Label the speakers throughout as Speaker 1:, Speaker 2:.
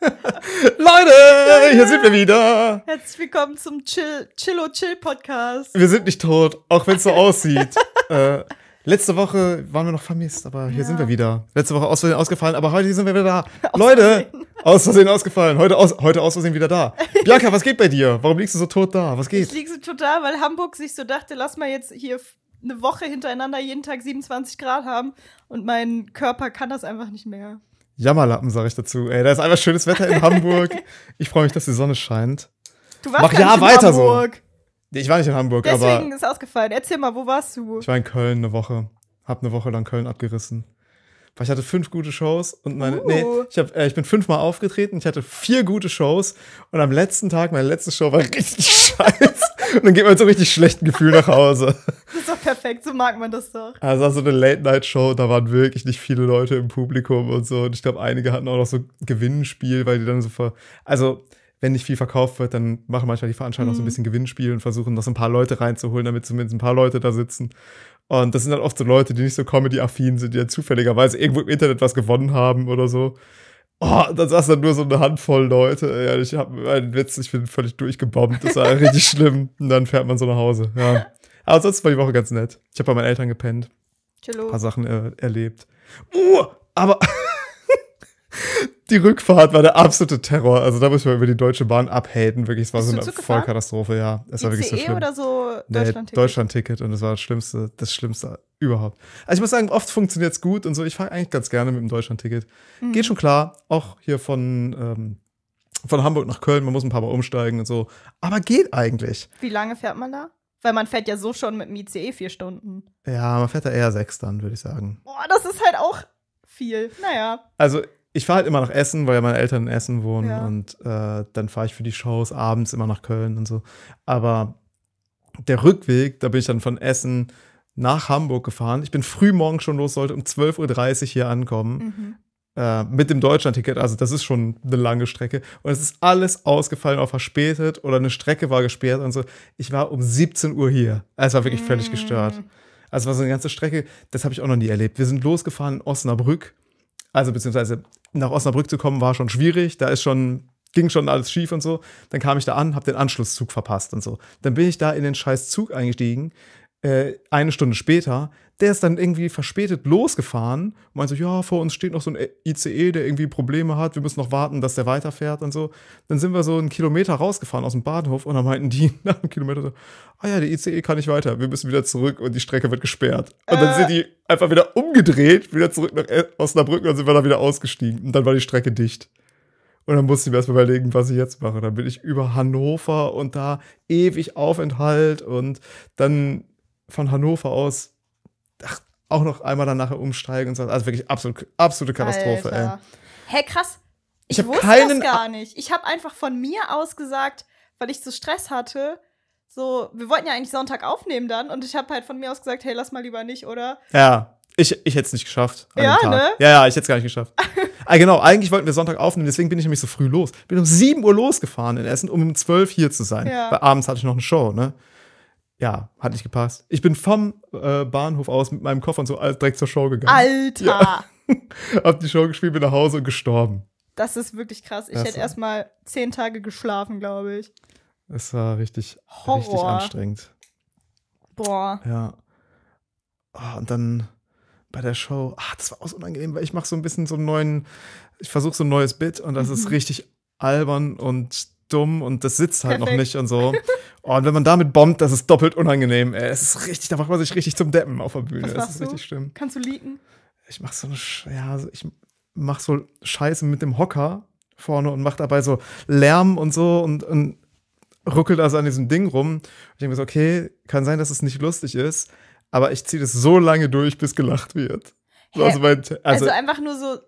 Speaker 1: Leute, hier sind wir wieder.
Speaker 2: Herzlich willkommen zum Chill, Chillo Chill Podcast.
Speaker 1: Wir sind nicht tot, auch wenn es so aussieht. äh, letzte Woche waren wir noch vermisst, aber hier ja. sind wir wieder. Letzte Woche aus Versehen ausgefallen, aber heute sind wir wieder da. Aus Leute, Versehen. aus Versehen ausgefallen, heute aus, heute aus Versehen wieder da. Bianca, was geht bei dir? Warum liegst du so tot da? Was geht? Ich
Speaker 2: lieg so tot da, weil Hamburg sich so dachte, lass mal jetzt hier eine Woche hintereinander jeden Tag 27 Grad haben und mein Körper kann das einfach nicht mehr.
Speaker 1: Jammerlappen, sage ich dazu. Ey, da ist einfach schönes Wetter in Hamburg. Ich freue mich, dass die Sonne scheint. Du warst Mach ja in weiter Hamburg. so. Ich war nicht in Hamburg, Deswegen aber. Deswegen
Speaker 2: ist ausgefallen. Erzähl mal, wo warst du? Ich
Speaker 1: war in Köln eine Woche. Hab eine Woche lang Köln abgerissen weil ich hatte fünf gute Shows und meine, uh. nee, oh. ich, hab, äh, ich bin fünfmal aufgetreten, ich hatte vier gute Shows und am letzten Tag, meine letzte Show war richtig scheiße. und dann geht man mit so richtig schlechten Gefühl nach Hause.
Speaker 2: Das ist doch perfekt, so mag man das doch.
Speaker 1: Also so eine Late-Night-Show, da waren wirklich nicht viele Leute im Publikum und so. Und ich glaube, einige hatten auch noch so Gewinnspiel, weil die dann so ver. Also, wenn nicht viel verkauft wird, dann machen manchmal die Veranstalter mhm. auch so ein mhm. bisschen Gewinnspiel und versuchen, noch so ein paar Leute reinzuholen, damit zumindest ein paar Leute da sitzen. Und das sind dann halt oft so Leute, die nicht so Comedy-affin sind, die dann zufälligerweise irgendwo im Internet was gewonnen haben oder so. Oh, dann saß dann nur so eine Handvoll Leute. Ja, ich habe einen Witz, ich bin völlig durchgebombt. Das war richtig schlimm. Und dann fährt man so nach Hause. Ja. Aber sonst war die Woche ganz nett. Ich habe bei meinen Eltern gepennt. Chillo. Ein paar Sachen äh, erlebt. Uh, aber Die Rückfahrt war der absolute Terror. Also da muss ich mal über die Deutsche Bahn abhaten. Wirklich, es war so eine Vollkatastrophe, ja. Es war wirklich so e e schlimm. oder so Deutschland-Ticket? Nee, Deutschland-Ticket und es war das Schlimmste, das Schlimmste überhaupt. Also ich muss sagen, oft funktioniert es gut und so. Ich fahre eigentlich ganz gerne mit dem Deutschland-Ticket. Mhm. Geht schon klar, auch hier von, ähm, von Hamburg nach Köln, man muss ein paar Mal umsteigen und so. Aber geht eigentlich.
Speaker 2: Wie lange fährt man da? Weil man fährt ja so schon mit dem ICE vier Stunden.
Speaker 1: Ja, man fährt da eher sechs dann, würde ich sagen.
Speaker 2: Boah, das ist halt auch viel. Naja.
Speaker 1: Also ich fahre halt immer nach Essen, weil ja meine Eltern in Essen wohnen ja. und äh, dann fahre ich für die Shows abends immer nach Köln und so. Aber der Rückweg, da bin ich dann von Essen nach Hamburg gefahren. Ich bin früh morgen schon los, sollte um 12.30 Uhr hier ankommen. Mhm. Äh, mit dem Deutschlandticket, also das ist schon eine lange Strecke. Und es ist alles ausgefallen oder verspätet oder eine Strecke war gesperrt und so. Ich war um 17 Uhr hier. Also es war wirklich mhm. völlig gestört. Also war so eine ganze Strecke, das habe ich auch noch nie erlebt. Wir sind losgefahren in Osnabrück also beziehungsweise nach Osnabrück zu kommen, war schon schwierig. Da ist schon, ging schon alles schief und so. Dann kam ich da an, habe den Anschlusszug verpasst und so. Dann bin ich da in den scheiß Zug eingestiegen, äh, eine Stunde später, der ist dann irgendwie verspätet losgefahren und meinte so, ja, vor uns steht noch so ein ICE, der irgendwie Probleme hat, wir müssen noch warten, dass der weiterfährt und so. Dann sind wir so einen Kilometer rausgefahren aus dem Bahnhof und dann meinten die nach einem Kilometer so, ah ja, der ICE kann nicht weiter, wir müssen wieder zurück und die Strecke wird gesperrt. Und äh. dann sind äh. die einfach wieder umgedreht, wieder zurück nach Osnabrück und dann sind wir da wieder ausgestiegen und dann war die Strecke dicht. Und dann musste ich mir erstmal überlegen, was ich jetzt mache. Dann bin ich über Hannover und da ewig Aufenthalt und dann von Hannover aus ach, auch noch einmal dann nachher umsteigen und so. Also wirklich absolut, absolute Katastrophe, Alter. ey. Hä, hey, krass.
Speaker 2: Ich, ich wusste das gar nicht. Ich habe einfach von mir aus gesagt, weil ich so Stress hatte, so, wir wollten ja eigentlich Sonntag aufnehmen dann und ich habe halt von mir aus gesagt, hey, lass mal lieber nicht, oder?
Speaker 1: Ja, ich, ich hätte es nicht geschafft. Ja, ne? Ja, ja, ich hätte es gar nicht geschafft. ah, genau, eigentlich wollten wir Sonntag aufnehmen, deswegen bin ich nämlich so früh los. Bin um 7 Uhr losgefahren in Essen, um um 12 hier zu sein. Ja. Weil abends hatte ich noch eine Show, ne? ja, hat nicht gepasst. Ich bin vom äh, Bahnhof aus mit meinem Koffer und so direkt zur Show gegangen. Alter! Ja. Hab die Show gespielt, bin nach Hause und gestorben.
Speaker 2: Das ist wirklich krass. Ich das hätte war... erstmal zehn Tage geschlafen, glaube ich.
Speaker 1: Es war richtig, richtig anstrengend. Boah. Ja. Oh, und dann bei der Show, ah, das war auch so unangenehm, weil ich mache so ein bisschen so einen neuen, ich versuche so ein neues Bit und das ist mhm. richtig albern und dumm und das sitzt halt noch nicht und so. und wenn man damit bombt, das ist doppelt unangenehm. Ey. Es ist richtig, da macht man sich richtig zum Deppen auf der Bühne. das ist du? richtig schlimm.
Speaker 2: Kannst du leaken?
Speaker 1: Ich mach so eine Sch ja, ich mach so Scheiße mit dem Hocker vorne und mach dabei so Lärm und so und, und ruckelt also an diesem Ding rum. Und ich denke mir so, okay, kann sein, dass es nicht lustig ist, aber ich ziehe das so lange durch, bis gelacht wird. Also, mein, also, also
Speaker 2: einfach nur so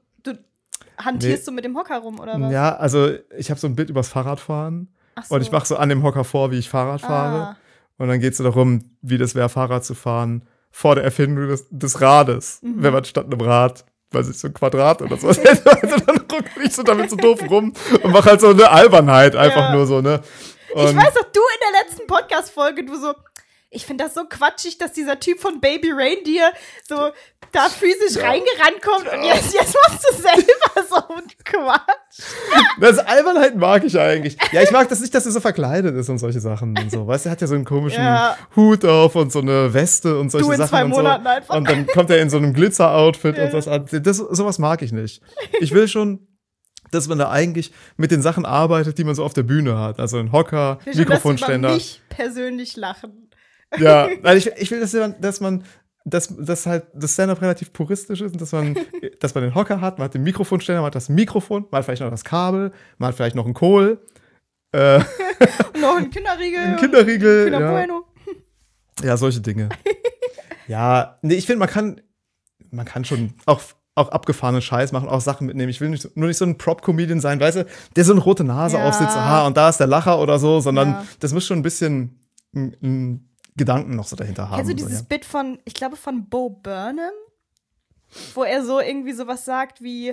Speaker 2: hantierst nee. du mit dem Hocker rum oder was? Ja,
Speaker 1: also ich habe so ein Bild übers Fahrradfahren so. und ich mache so an dem Hocker vor, wie ich Fahrrad ah. fahre. Und dann geht es so darum, wie das wäre, Fahrrad zu fahren vor der Erfindung des, des Rades, mhm. wenn man statt einem Rad weiß ich, so ein Quadrat oder so. also dann
Speaker 2: ruckel ich so damit so doof rum
Speaker 1: und mache halt so eine Albernheit einfach ja. nur so, ne? Und ich weiß
Speaker 2: doch, du in der letzten Podcast-Folge, du so, ich finde das so quatschig, dass dieser Typ von Baby Reindeer so da physisch ja. reingerannt kommt ja. und jetzt, jetzt machst du selber so einen
Speaker 1: Quatsch. Das Albernheit mag ich eigentlich. Ja, ich mag das nicht, dass er so verkleidet ist und solche Sachen und so. Weißt du, er hat ja so einen komischen ja. Hut auf und so eine Weste und solche du in Sachen. Zwei und, Monaten einfach. und dann kommt er in so einem Glitzer-Outfit und das, das. Sowas mag ich nicht. Ich will schon dass man da eigentlich mit den Sachen arbeitet, die man so auf der Bühne hat. Also ein Hocker, Für Mikrofonständer. Schon, dass
Speaker 2: persönlich lachen. Ja, weil
Speaker 1: ich, ich will, dass man, dass man dass, dass halt das Stand-up relativ puristisch ist und dass man, dass man den Hocker hat, man hat den Mikrofonständer, man hat das Mikrofon, man hat vielleicht noch das Kabel, man hat vielleicht noch einen Kohl. Äh, noch einen Kinderriegel. Einen Kinderriegel. Kinder ja. Bueno. ja, solche Dinge. ja, nee, ich finde, man kann, man kann schon auch, auch abgefahrenen Scheiß machen, auch Sachen mitnehmen. Ich will nicht, nur nicht so ein Prop-Comedian sein, weißt du, der so eine rote Nase ja. aufsitzt, aha, und da ist der Lacher oder so, sondern ja. das muss schon ein bisschen ein, ein Gedanken noch so dahinter haben. Also dieses so, ja.
Speaker 2: Bit von, ich glaube, von Bo Burnham, wo er so irgendwie sowas sagt wie,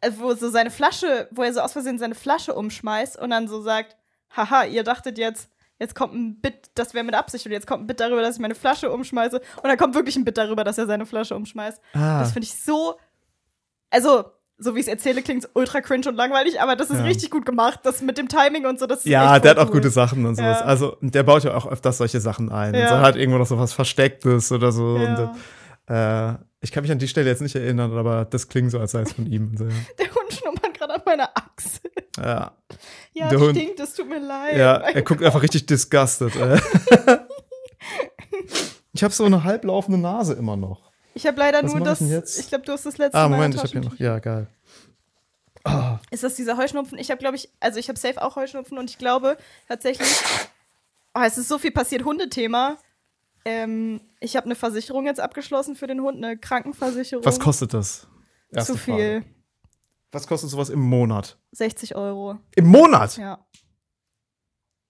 Speaker 2: äh, wo so seine Flasche, wo er so aus Versehen seine Flasche umschmeißt und dann so sagt, haha, ihr dachtet jetzt, jetzt kommt ein Bit, das wäre mit Absicht und jetzt kommt ein Bit darüber, dass ich meine Flasche umschmeiße und dann kommt wirklich ein Bit darüber, dass er seine Flasche umschmeißt. Ah. Das finde ich so, also so wie ich es erzähle, klingt es ultra cringe und langweilig, aber das ist ja. richtig gut gemacht. Das mit dem Timing und so, das Ja, der hat auch cool. gute Sachen und sowas. Ja.
Speaker 1: Also, der baut ja auch öfters solche Sachen ein. Ja. Und so hat irgendwo noch so was Verstecktes oder so. Ja. Und, äh, ich kann mich an die Stelle jetzt nicht erinnern, aber das klingt so, als sei es von ihm. So, ja.
Speaker 2: Der Hund schnuppert gerade an meiner Achse.
Speaker 1: Ja. Ja, der stinkt,
Speaker 2: Hund, das tut mir leid. Ja, er Gott. guckt einfach
Speaker 1: richtig disgusted. Äh. ich habe so eine halblaufende Nase immer noch.
Speaker 2: Ich habe leider Was nur das. Ich, ich glaube, du hast das letzte ah, Mal. Ah, Moment, ich habe hier noch.
Speaker 1: Ja, geil. Oh.
Speaker 2: Ist das dieser Heuschnupfen? Ich habe, glaube ich, also ich habe safe auch Heuschnupfen und ich glaube tatsächlich, oh, es ist so viel passiert. Hundethema. Ähm, ich habe eine Versicherung jetzt abgeschlossen für den Hund, eine Krankenversicherung. Was kostet das? Erste Zu viel. Frage.
Speaker 1: Was kostet sowas im Monat?
Speaker 2: 60 Euro. Im Monat? Ja.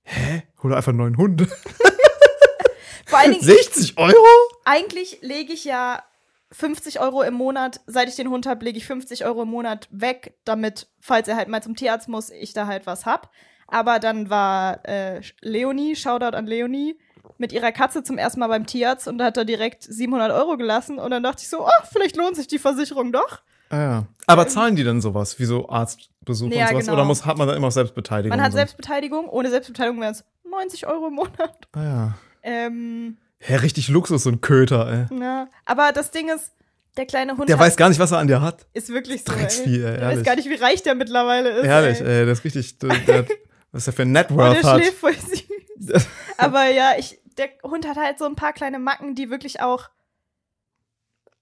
Speaker 1: Hä? Hol einfach einen neuen Hund.
Speaker 2: Vor allen Dingen, 60 Euro? Eigentlich lege ich ja 50 Euro im Monat, seit ich den Hund habe, lege ich 50 Euro im Monat weg, damit, falls er halt mal zum Tierarzt muss, ich da halt was hab. Aber dann war äh, Leonie, Shoutout an Leonie, mit ihrer Katze zum ersten Mal beim Tierarzt und da hat er direkt 700 Euro gelassen und dann dachte ich so, oh, vielleicht lohnt sich die Versicherung doch.
Speaker 1: Ah, ja. Aber ähm, zahlen die denn sowas, wie so Arztbesuch ja, und sowas? Genau. Oder muss, hat man da immer Selbstbeteiligung? Man hat so?
Speaker 2: Selbstbeteiligung, ohne Selbstbeteiligung wären es 90 Euro im Monat. Ah ja. Ähm,
Speaker 1: Hä, richtig Luxus, und Köter,
Speaker 2: ey. Ja, aber das Ding ist, der kleine Hund. Der weiß gar nicht, was er an dir hat. Ist wirklich so. Drecksvieh, ey. der weiß gar nicht, wie reich der mittlerweile ist. Ehrlich,
Speaker 1: ey, ey das ist richtig. Der, der, was er für ein Networth hat.
Speaker 2: Voll süß. aber ja, ich, der Hund hat halt so ein paar kleine Macken, die wirklich auch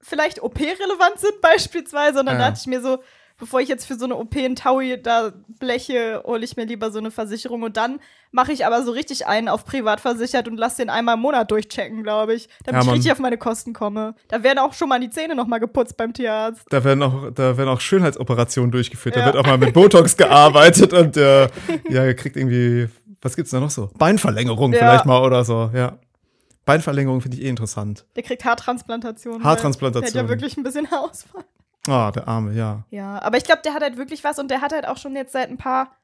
Speaker 2: vielleicht OP-relevant sind, beispielsweise. Und dann ja. dachte ich mir so, bevor ich jetzt für so eine OP in Taui da bleche, hole ich mir lieber so eine Versicherung. Und dann mache ich aber so richtig einen auf privat versichert und lasse den einmal im Monat durchchecken, glaube ich. Damit ja, ich richtig auf meine Kosten komme. Da werden auch schon mal die Zähne nochmal geputzt beim Tierarzt.
Speaker 1: Da werden auch, da werden auch Schönheitsoperationen durchgeführt. Ja. Da wird auch mal mit Botox gearbeitet und äh, ja, kriegt irgendwie, was gibt's da noch so? Beinverlängerung ja. vielleicht mal oder so, ja. Beinverlängerung finde ich eh interessant.
Speaker 2: Der kriegt Haartransplantation. Haartransplantation. Ne? Der hat ja wirklich ein bisschen Haarausfall.
Speaker 1: Ah, der Arme, ja.
Speaker 2: Ja, aber ich glaube, der hat halt wirklich was und der hat halt auch schon jetzt seit ein paar,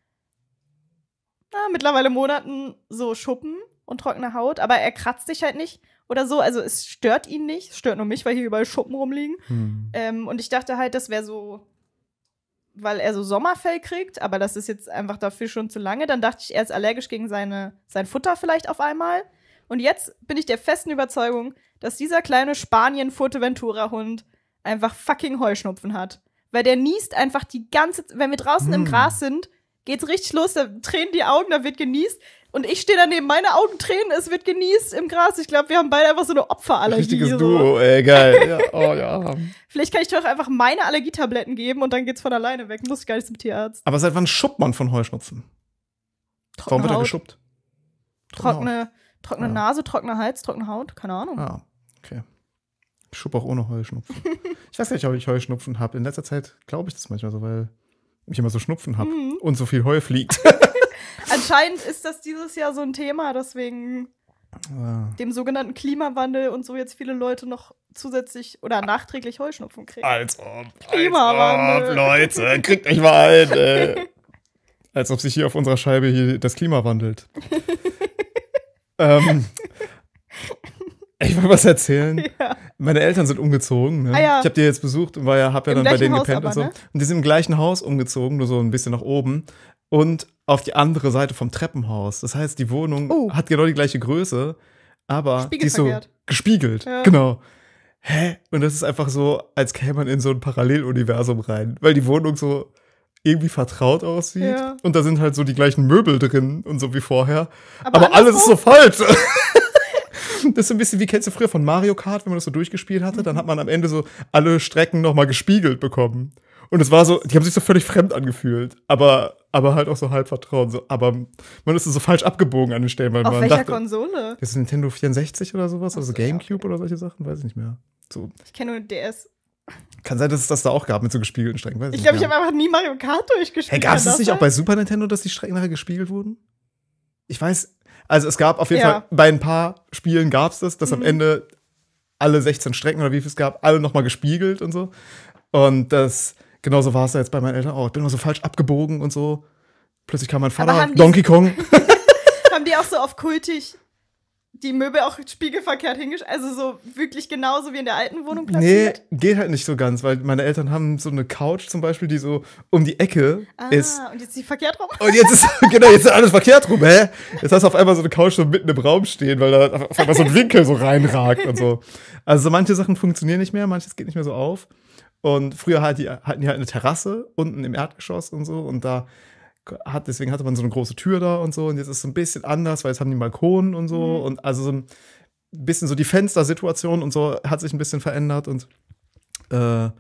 Speaker 2: na, mittlerweile Monaten so Schuppen und trockene Haut, aber er kratzt sich halt nicht oder so. Also es stört ihn nicht, es stört nur mich, weil hier überall Schuppen rumliegen. Hm. Ähm, und ich dachte halt, das wäre so, weil er so Sommerfell kriegt, aber das ist jetzt einfach dafür schon zu lange. Dann dachte ich, er ist allergisch gegen seine, sein Futter vielleicht auf einmal. Und jetzt bin ich der festen Überzeugung, dass dieser kleine spanien furteventura hund einfach fucking Heuschnupfen hat. Weil der niest einfach die ganze Zeit, Wenn wir draußen mm. im hm. Gras sind, geht's richtig los, da tränen die Augen, da wird genießt. Und ich stehe daneben, meine Augen tränen, es wird genießt im Gras. Ich glaube, wir haben beide einfach so eine Opferallergie. Richtiges so. Duo,
Speaker 1: ey, geil. ja. Oh, ja.
Speaker 2: Vielleicht kann ich dir auch einfach meine Allergietabletten geben und dann geht's von alleine weg. Muss ich gar nicht zum Tierarzt.
Speaker 1: Aber seit wann schuppt man von Heuschnupfen? Trockene Warum wird er geschuppt?
Speaker 2: Trockene, trockene, trockene ja. Nase, trockener Hals, trockene Haut, keine Ahnung. Ah,
Speaker 1: okay. Ich schub auch ohne Heuschnupfen. ich weiß nicht, ob ich Heuschnupfen habe. In letzter Zeit glaube ich das manchmal so, weil ich immer so Schnupfen habe mhm. und so viel Heu fliegt.
Speaker 2: Anscheinend ist das dieses Jahr so ein Thema, deswegen ja. Ah. dem sogenannten Klimawandel und so jetzt viele Leute noch zusätzlich oder nachträglich Heuschnupfen kriegen. Als ob. Klimawandel.
Speaker 1: Als ob, Leute, kriegt euch mal ein. Äh, als ob sich hier auf unserer Scheibe hier das Klima wandelt. ähm, ich will was erzählen. Ja. Meine Eltern sind umgezogen. Ne? Ah, ja. Ich habe die jetzt besucht und war ja, hab ja Im dann bei denen Haus gepennt aber, und so. Ne? Und die sind im gleichen Haus umgezogen, nur so ein bisschen nach oben. Und auf die andere Seite vom Treppenhaus. Das heißt, die Wohnung oh. hat genau die gleiche Größe, aber die ist so gespiegelt. Ja. Genau. Hä? Und das ist einfach so, als käme man in so ein Paralleluniversum rein, weil die Wohnung so irgendwie vertraut aussieht. Ja. Und da sind halt so die gleichen Möbel drin und so wie vorher. Aber, aber alles ist so falsch. Das ist so ein bisschen wie kennst du früher von Mario Kart, wenn man das so durchgespielt hatte, dann hat man am Ende so alle Strecken nochmal gespiegelt bekommen. Und es war so, die haben sich so völlig fremd angefühlt, aber, aber halt auch so halb vertraut. So, aber man ist so falsch abgebogen an den Stellen, weil Auf man. Auf welcher dachte, Konsole? Das ist Nintendo 64 oder sowas, also so, Gamecube okay. oder solche Sachen, weiß ich nicht mehr. So.
Speaker 2: Ich kenne nur DS.
Speaker 1: Kann sein, dass es das da auch gab mit so gespiegelten Strecken. Weiß ich glaube, ich habe
Speaker 2: einfach nie Mario Kart durchgespielt. Hey, gab es das nicht auch bei
Speaker 1: Super Nintendo, dass die Strecken nachher gespiegelt wurden? Ich weiß, also es gab auf jeden ja. Fall, bei ein paar Spielen gab es das, dass mhm. am Ende alle 16 Strecken oder wie viel es gab, alle nochmal gespiegelt und so. Und das, genauso war es da jetzt bei meinen Eltern auch. Ich bin immer so falsch abgebogen und so. Plötzlich kam mein Vater, Donkey Kong.
Speaker 2: haben die auch so auf kultig die Möbel auch spiegelverkehrt hingestellt, also so wirklich genauso wie in der alten Wohnung platziert?
Speaker 1: Nee, geht halt nicht so ganz, weil meine Eltern haben so eine Couch zum Beispiel, die so um die Ecke ah, ist.
Speaker 2: und jetzt ist die verkehrt rum? Und jetzt ist, genau, jetzt ist alles
Speaker 1: verkehrt rum, hä? Jetzt hast du auf einmal so eine Couch so mitten im Raum stehen, weil da auf einmal so ein Winkel so reinragt und so. Also manche Sachen funktionieren nicht mehr, manches geht nicht mehr so auf. Und früher hatten die, hatten die halt eine Terrasse unten im Erdgeschoss und so und da hat, deswegen hatte man so eine große Tür da und so. Und jetzt ist es ein bisschen anders, weil jetzt haben die Balkonen und so. Mhm. Und also so ein bisschen so die Fenstersituation und so hat sich ein bisschen verändert. Und äh,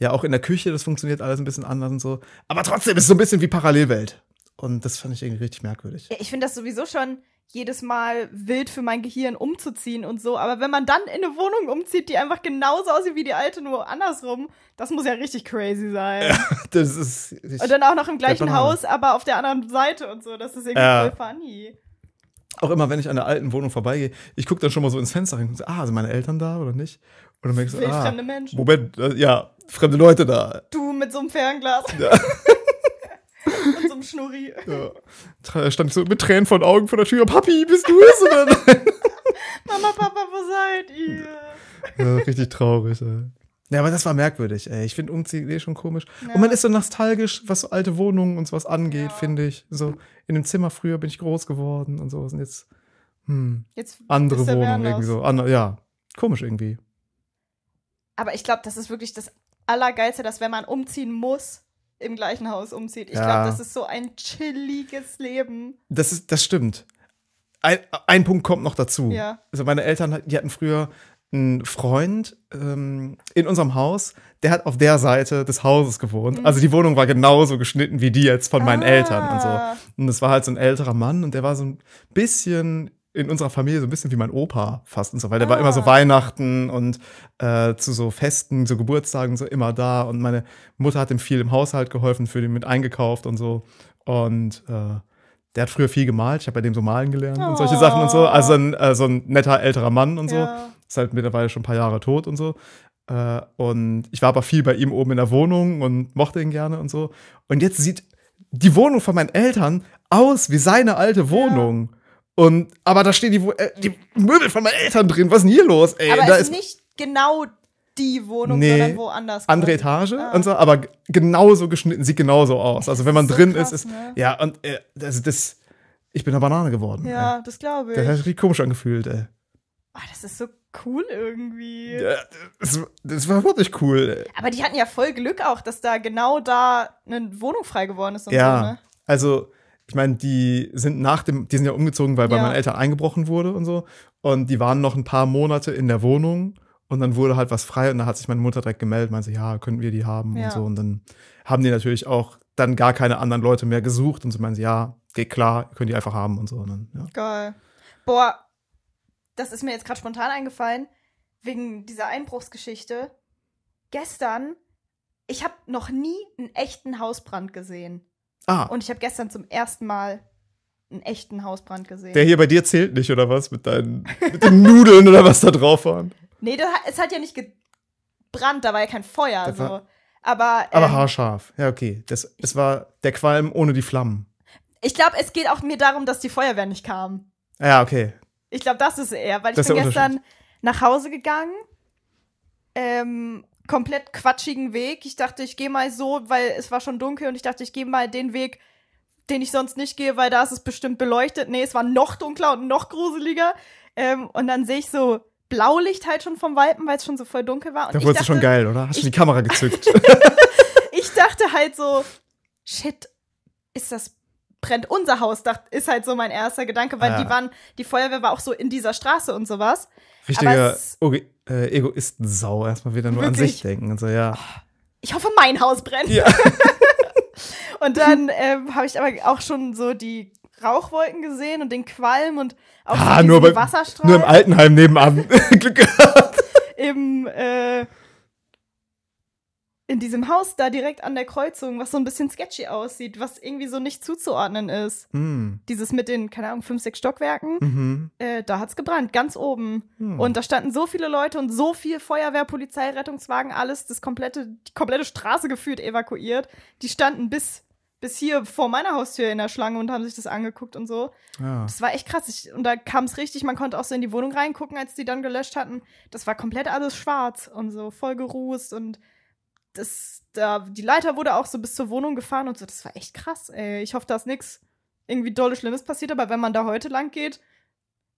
Speaker 1: ja, auch in der Küche, das funktioniert alles ein bisschen anders und so. Aber trotzdem ist es so ein bisschen wie Parallelwelt. Und das fand ich irgendwie richtig merkwürdig.
Speaker 2: Ja, ich finde das sowieso schon jedes Mal wild für mein Gehirn umzuziehen und so. Aber wenn man dann in eine Wohnung umzieht, die einfach genauso aussieht wie die alte, nur andersrum, das muss ja richtig crazy sein. Ja,
Speaker 1: das ist. und dann auch noch im gleichen Haus,
Speaker 2: aber auf der anderen Seite und so. Das ist irgendwie ja. voll funny.
Speaker 1: Auch immer, wenn ich an der alten Wohnung vorbeigehe, ich gucke dann schon mal so ins Fenster und so, ah, sind meine Eltern da oder nicht? Und dann merkst du, ah, fremde Menschen. Moment, äh, ja, fremde Leute da.
Speaker 2: Du mit so einem Fernglas. Ja. Und so einem Schnurri. Ja.
Speaker 1: Stand ich so mit Tränen vor den Augen vor der Tür. Papi, bist du es?
Speaker 2: Mama, Papa, wo seid ihr?
Speaker 1: Ja, richtig traurig, ey. Ja, aber das war merkwürdig, ey. Ich finde Umziehen eh schon komisch. Ja. Und man ist so nostalgisch, was so alte Wohnungen und sowas angeht, ja. finde ich. So, in dem Zimmer früher bin ich groß geworden und sowas. Und jetzt, hm, jetzt andere Wohnungen irgendwie so. Ander, ja, komisch irgendwie.
Speaker 2: Aber ich glaube, das ist wirklich das Allergeilste, dass wenn man umziehen muss, im gleichen Haus umzieht. Ich ja. glaube, das ist so ein chilliges Leben.
Speaker 1: Das, ist, das stimmt. Ein, ein Punkt kommt noch dazu. Ja. Also meine Eltern, die hatten früher einen Freund ähm, in unserem Haus, der hat auf der Seite des Hauses gewohnt. Mhm. Also die Wohnung war genauso geschnitten wie die jetzt von meinen ah. Eltern und so. Und das war halt so ein älterer Mann und der war so ein bisschen in unserer Familie so ein bisschen wie mein Opa fast und so, weil der ah. war immer so ah. Weihnachten und äh, zu so Festen, so Geburtstagen so immer da und meine Mutter hat ihm viel im Haushalt geholfen, für den mit eingekauft und so und äh, der hat früher viel gemalt, ich habe bei dem so malen gelernt oh. und solche Sachen und so, also ein, äh, so ein netter älterer Mann und ja. so, ist halt mittlerweile schon ein paar Jahre tot und so äh, und ich war aber viel bei ihm oben in der Wohnung und mochte ihn gerne und so und jetzt sieht die Wohnung von meinen Eltern aus wie seine alte Wohnung. Ja. Und, aber da stehen die, äh, die Möbel von meinen Eltern drin. Was ist denn hier los, ey? Aber da ist
Speaker 2: nicht genau die Wohnung, nee, sondern woanders. Andere kommt. Etage ah. und
Speaker 1: so, aber genauso geschnitten, sieht genauso aus. Also wenn man so drin krass, ist, ist, ne? ja, und äh, das, das, ich bin eine Banane geworden. Ja, ey. das glaube ich. Das hat sich richtig komisch angefühlt, ey.
Speaker 2: Oh, das ist so cool irgendwie. Ja,
Speaker 1: das, das, war wirklich cool. Ey.
Speaker 2: Aber die hatten ja voll Glück auch, dass da genau da eine Wohnung frei geworden ist und ja, so, ne?
Speaker 1: Also, ich meine, die sind nach dem, die sind ja umgezogen, weil bei meinen Eltern eingebrochen wurde und so. Und die waren noch ein paar Monate in der Wohnung und dann wurde halt was frei und dann hat sich meine Mutter direkt gemeldet, meinte, ja, könnten wir die haben ja. und so. Und dann haben die natürlich auch dann gar keine anderen Leute mehr gesucht und so meinen sie, ja, geht klar, könnt die einfach haben und so. Und dann,
Speaker 2: ja. Geil. Boah, das ist mir jetzt gerade spontan eingefallen, wegen dieser Einbruchsgeschichte. Gestern, ich habe noch nie einen echten Hausbrand gesehen. Ah. Und ich habe gestern zum ersten Mal einen echten Hausbrand gesehen. Der hier
Speaker 1: bei dir zählt nicht, oder was? Mit deinen mit den Nudeln oder was da drauf waren?
Speaker 2: Nee, das, es hat ja nicht gebrannt, da war ja kein Feuer. Das so. aber, ähm, aber
Speaker 1: haarscharf. Ja, okay. Das, es war der Qualm ohne die Flammen.
Speaker 2: Ich glaube, es geht auch mir darum, dass die Feuerwehr nicht kam. Ja, okay. Ich glaube, das ist eher, weil das ich bin gestern nach Hause gegangen ähm, komplett quatschigen Weg. Ich dachte, ich gehe mal so, weil es war schon dunkel und ich dachte, ich gehe mal den Weg, den ich sonst nicht gehe, weil da ist es bestimmt beleuchtet. Nee, es war noch dunkler und noch gruseliger. Ähm, und dann sehe ich so Blaulicht halt schon vom Walpen, weil es schon so voll dunkel war. Und da wurde es schon geil, oder? Hast du die Kamera gezückt? ich dachte halt so, shit, ist das brennt unser Haus, dacht, ist halt so mein erster Gedanke, weil ah, ja. die waren, die Feuerwehr war auch so in dieser Straße und sowas. Richtiger
Speaker 1: okay, äh, Egoistensau. Erstmal wieder nur wirklich? an sich denken. Und so, ja. Oh,
Speaker 2: ich hoffe, mein Haus brennt. Ja. und dann ähm, habe ich aber auch schon so die Rauchwolken gesehen und den Qualm und auch ah, nur beim, Wasserstrahl. Nur im
Speaker 1: Altenheim nebenan. Glück
Speaker 2: gehabt. Im äh, in diesem Haus da direkt an der Kreuzung, was so ein bisschen sketchy aussieht, was irgendwie so nicht zuzuordnen ist. Mm. Dieses mit den, keine Ahnung, fünf, sechs Stockwerken, mm -hmm. äh, da hat's gebrannt, ganz oben. Mm. Und da standen so viele Leute und so viel Feuerwehr, Polizei, Rettungswagen, alles, das komplette, die komplette Straße gefühlt evakuiert. Die standen bis, bis hier vor meiner Haustür in der Schlange und haben sich das angeguckt und so. Ja. Das war echt krass. Ich, und da kam es richtig, man konnte auch so in die Wohnung reingucken, als die dann gelöscht hatten. Das war komplett alles schwarz und so voll gerußt und das, da, die Leiter wurde auch so bis zur Wohnung gefahren und so. Das war echt krass, ey. Ich hoffe, da ist nichts irgendwie dolle Schlimmes passiert, aber wenn man da heute lang geht,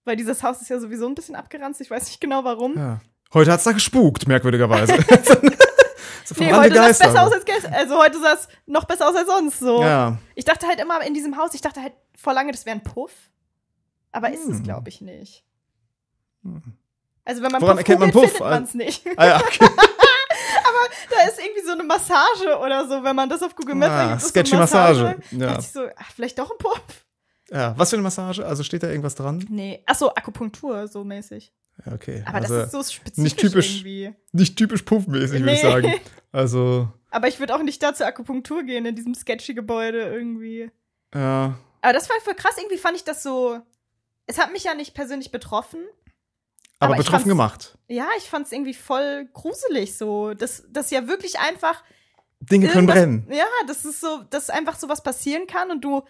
Speaker 2: weil dieses Haus ist ja sowieso ein bisschen abgeranzt, ich weiß nicht genau warum. Ja.
Speaker 1: Heute es da gespukt, merkwürdigerweise.
Speaker 2: so nee, heute sah es besser aus als gestern. Also heute sah es noch besser aus als sonst. So. Ja. Ich dachte halt immer in diesem Haus, ich dachte halt vor lange, das wäre ein Puff. Aber hm. ist es, hm. glaube ich, nicht. Hm. Also wenn man Woran Puff erkennt googelt, man Puff? findet man es nicht. Ah, ja, okay. da ist irgendwie so eine Massage oder so, wenn man das auf Google Maps ah, eingibt. Sketchy so Massage. Massage. Ja. Ich so, ach, vielleicht doch ein Pop.
Speaker 1: Ja, was für eine Massage? Also steht da irgendwas dran?
Speaker 2: Nee, ach so, Akupunktur, so mäßig. Okay. Aber also das ist so spezifisch nicht typisch, irgendwie.
Speaker 1: Nicht typisch pumpmäßig, nee. würde ich sagen. Also.
Speaker 2: Aber ich würde auch nicht da zur Akupunktur gehen, in diesem sketchy Gebäude irgendwie. Ja. Aber das war voll krass. Irgendwie fand ich das so. Es hat mich ja nicht persönlich betroffen, aber, aber betroffen gemacht. Ja, ich fand es irgendwie voll gruselig so. Das, das ja wirklich einfach.
Speaker 1: Dinge können brennen.
Speaker 2: Ja, das ist so, dass einfach so was passieren kann und du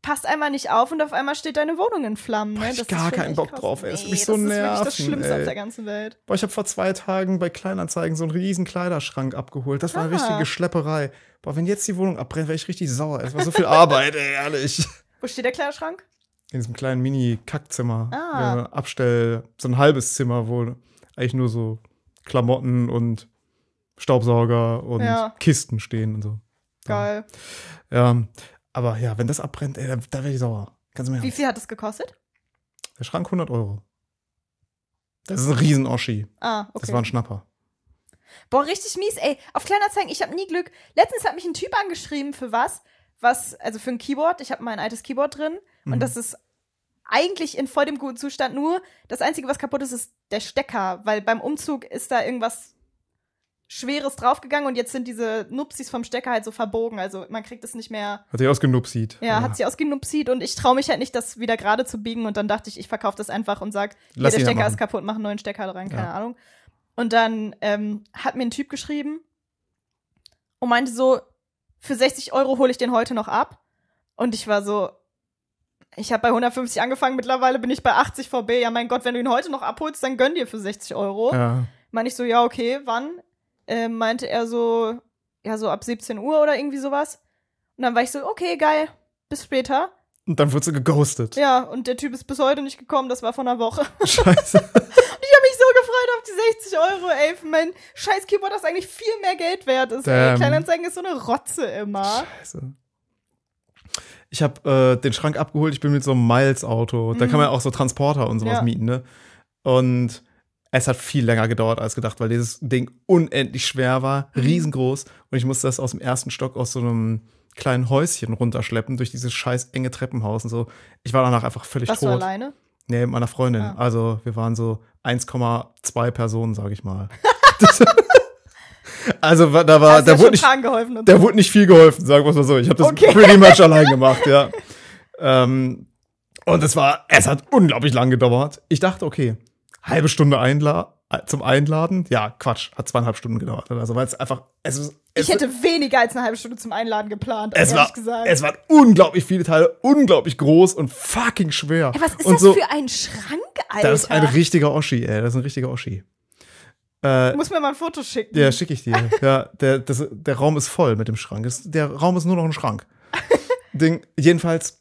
Speaker 2: passt einmal nicht auf und auf einmal steht deine Wohnung in Flammen. Ne? ich gar keinen Bock drauf,
Speaker 1: ey. Das, nee, mich so das nerven, ist wirklich das Schlimmste ey. auf der ganzen Welt. Boah, ich habe vor zwei Tagen bei Kleinanzeigen so einen riesen Kleiderschrank abgeholt. Das war eine richtige Schlepperei. Boah, wenn jetzt die Wohnung abbrennt, wäre ich richtig sauer. Es war so viel Arbeit, ey, ehrlich.
Speaker 2: Wo steht der Kleiderschrank?
Speaker 1: in diesem kleinen Mini-Kackzimmer. Ah. Abstell, so ein halbes Zimmer, wo eigentlich nur so Klamotten und Staubsauger und ja. Kisten stehen und so. Geil. Ja. Aber ja, wenn das abbrennt, ey, da, da werde ich sauer. Ganz im Ernst. Wie
Speaker 2: viel hat das gekostet?
Speaker 1: Der Schrank 100 Euro.
Speaker 2: Das ist ein Riesen-Oschi. Ah, okay. Das war ein Schnapper. Boah, richtig mies, ey. Auf Kleinanzeigen, ich habe nie Glück. Letztens hat mich ein Typ angeschrieben für was, was, also für ein Keyboard. Ich habe mein altes Keyboard drin. Mhm. Und das ist eigentlich in voll dem guten Zustand, nur das Einzige, was kaputt ist, ist der Stecker, weil beim Umzug ist da irgendwas Schweres draufgegangen und jetzt sind diese Nupsis vom Stecker halt so verbogen. Also man kriegt es nicht mehr.
Speaker 1: Hat sie ausgenupsied. Ja, ja, hat sie
Speaker 2: ausgenupsied und ich traue mich halt nicht, das wieder gerade zu biegen und dann dachte ich, ich verkaufe das einfach und sage, hier, der Stecker ist kaputt, mach einen neuen Stecker rein, keine ja. Ahnung. Und dann ähm, hat mir ein Typ geschrieben und meinte so, für 60 Euro hole ich den heute noch ab. Und ich war so, ich habe bei 150 angefangen, mittlerweile bin ich bei 80 VB. Ja, mein Gott, wenn du ihn heute noch abholst, dann gönn dir für 60 Euro. Ja. Meine ich so, ja, okay, wann? Äh, meinte er so, ja, so ab 17 Uhr oder irgendwie sowas. Und dann war ich so, okay, geil, bis später.
Speaker 1: Und dann wurdest du geghostet.
Speaker 2: Ja, und der Typ ist bis heute nicht gekommen, das war vor einer Woche. Scheiße. und ich habe mich so gefreut auf die 60 Euro, ey, für mein scheiß Keyboard, das eigentlich viel mehr Geld wert ist. Damn. Ey. Kleinanzeigen ist so eine Rotze immer. Scheiße
Speaker 1: ich habe äh, den Schrank abgeholt, ich bin mit so einem Miles-Auto. Mhm. Da kann man ja mhm. auch so Transporter und sowas ja. mieten, ne? Und es hat viel länger gedauert als gedacht, weil dieses Ding unendlich schwer war, mhm. riesengroß. Und ich musste das aus dem ersten Stock aus so einem kleinen Häuschen runterschleppen durch dieses scheiß enge Treppenhaus und so. Ich war danach einfach völlig Warst tot. Warst du alleine? Nee, mit meiner Freundin. Ah. Also wir waren so 1,2 Personen, sage ich mal. Also da war, da wurde, nicht, geholfen, da wurde nicht viel geholfen, sagen wir es mal so. Ich habe das okay. pretty much allein gemacht, ja. Ähm, und es war, es hat unglaublich lang gedauert. Ich dachte, okay, halbe Stunde einla äh, zum Einladen. Ja, Quatsch, hat zweieinhalb Stunden gedauert. Also weil es einfach, es, es,
Speaker 2: ich hätte weniger als eine halbe Stunde zum Einladen geplant. Es war, gesagt. es waren
Speaker 1: unglaublich viele Teile, unglaublich groß und fucking schwer. Ey, was ist und das so, für
Speaker 2: ein Schrank, Alter? Das ist ein richtiger
Speaker 1: Oschi, ey, das ist ein richtiger Oschi. Äh, Muss mir mal ein Foto schicken. Ja, schicke ich dir. ja, der, das, der Raum ist voll mit dem Schrank. Das, der Raum ist nur noch ein Schrank. Ding, jedenfalls,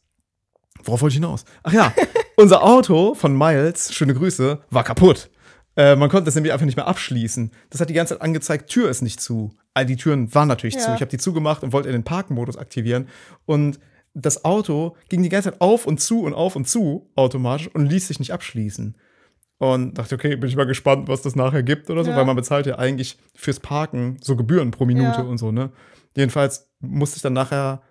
Speaker 1: worauf wollte ich hinaus? Ach ja, unser Auto von Miles, schöne Grüße, war kaputt. Äh, man konnte das nämlich einfach nicht mehr abschließen. Das hat die ganze Zeit angezeigt, Tür ist nicht zu. All die Türen waren natürlich ja. zu. Ich habe die zugemacht und wollte in den Parkenmodus aktivieren. Und das Auto ging die ganze Zeit auf und zu und auf und zu automatisch und ließ sich nicht abschließen. Und dachte, okay, bin ich mal gespannt, was das nachher gibt oder so, ja. weil man bezahlt ja eigentlich fürs Parken so Gebühren pro Minute ja. und so, ne? Jedenfalls musste ich dann nachher,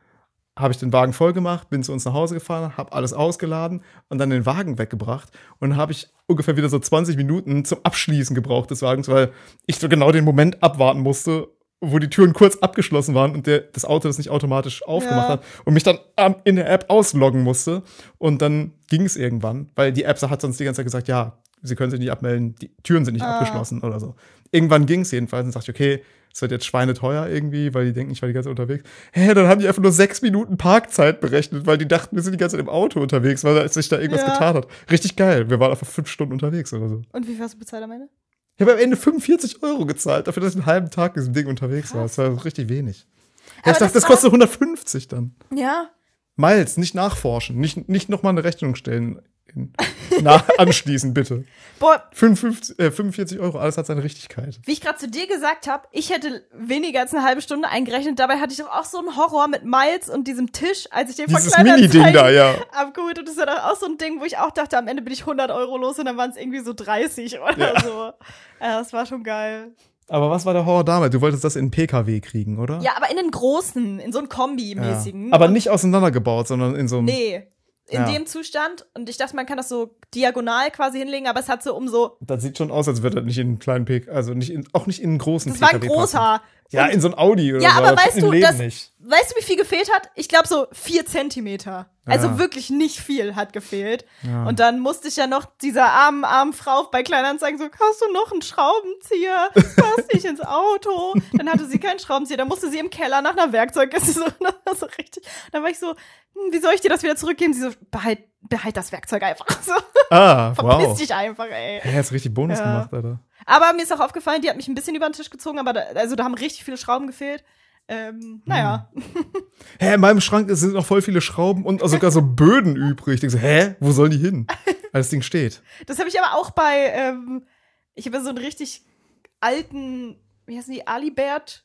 Speaker 1: habe ich den Wagen voll gemacht, bin zu uns nach Hause gefahren, habe alles ausgeladen und dann den Wagen weggebracht und dann habe ich ungefähr wieder so 20 Minuten zum Abschließen gebraucht des Wagens, weil ich so genau den Moment abwarten musste, wo die Türen kurz abgeschlossen waren und der, das Auto das nicht automatisch aufgemacht ja. hat und mich dann ähm, in der App ausloggen musste. Und dann ging es irgendwann, weil die App hat sonst die ganze Zeit gesagt, ja, sie können sich nicht abmelden, die Türen sind nicht ah. abgeschlossen oder so. Irgendwann ging es jedenfalls und sagte ich, okay, es wird jetzt schweineteuer irgendwie, weil die denken, ich war die ganze Zeit unterwegs. Hä, dann haben die einfach nur sechs Minuten Parkzeit berechnet, weil die dachten, wir sind die ganze Zeit im Auto unterwegs, weil sich da irgendwas ja. getan hat. Richtig geil. Wir waren einfach fünf Stunden unterwegs oder so.
Speaker 2: Und wie viel hast du bezahlt am Ende?
Speaker 1: Ich habe am Ende 45 Euro gezahlt, dafür, dass ich einen halben Tag in diesem Ding unterwegs war. Das war richtig wenig. Ja, ich dachte, das, das kostet 150 dann. Ja. Miles, nicht nachforschen, nicht, nicht nochmal eine Rechnung stellen in, na, anschließen, bitte. Boah. 55, äh, 45 Euro, alles hat seine Richtigkeit.
Speaker 2: Wie ich gerade zu dir gesagt habe, ich hätte weniger als eine halbe Stunde eingerechnet. Dabei hatte ich doch auch so einen Horror mit Miles und diesem Tisch, als ich den Dieses Mini-Ding da, ja. abgeholt Und das war doch auch so ein Ding, wo ich auch dachte, am Ende bin ich 100 Euro los und dann waren es irgendwie so 30 oder ja. so. Ja, das war schon geil.
Speaker 1: Aber was war der Horror damals? Du wolltest das in einen PKW kriegen, oder? Ja,
Speaker 2: aber in den großen, in so einen Kombi-mäßigen. Ja. Aber
Speaker 1: nicht auseinandergebaut, sondern in so einem. Nee
Speaker 2: in ja. dem Zustand. Und ich dachte, man kann das so diagonal quasi hinlegen, aber es hat so um so.
Speaker 1: Das sieht schon aus, als würde das nicht in einen kleinen Pek, also nicht in, auch nicht in einen großen Das PKW war ein großer. Passen. Ja, in so ein Audi oder so. Ja, aber weißt du, das, nicht.
Speaker 2: weißt du, wie viel gefehlt hat? Ich glaube so vier Zentimeter. Also ja. wirklich nicht viel hat gefehlt. Ja. Und dann musste ich ja noch dieser armen, armen Frau bei Kleinanzeigen so, hast du noch einen Schraubenzieher? Das passt nicht ins Auto. Dann hatte sie keinen Schraubenzieher. Dann musste sie im Keller nach einer Werkzeugkiste so, so richtig. Dann war ich so, hm, wie soll ich dir das wieder zurückgeben? Sie so, behalt, behalt das Werkzeug einfach. So.
Speaker 1: Ah, wow. dich
Speaker 2: einfach, ey. Er hat richtig Bonus ja. gemacht, Alter. Aber mir ist auch aufgefallen, die hat mich ein bisschen über den Tisch gezogen, aber da, also da haben richtig viele Schrauben gefehlt. Ähm, naja. Hm. Hä,
Speaker 1: hey, in meinem Schrank sind noch voll viele Schrauben und sogar so Böden übrig. Ich denke so, hä, wo sollen die hin? Als Ding steht.
Speaker 2: Das habe ich aber auch bei, ähm, ich habe so einen richtig alten, wie heißen die, Alibert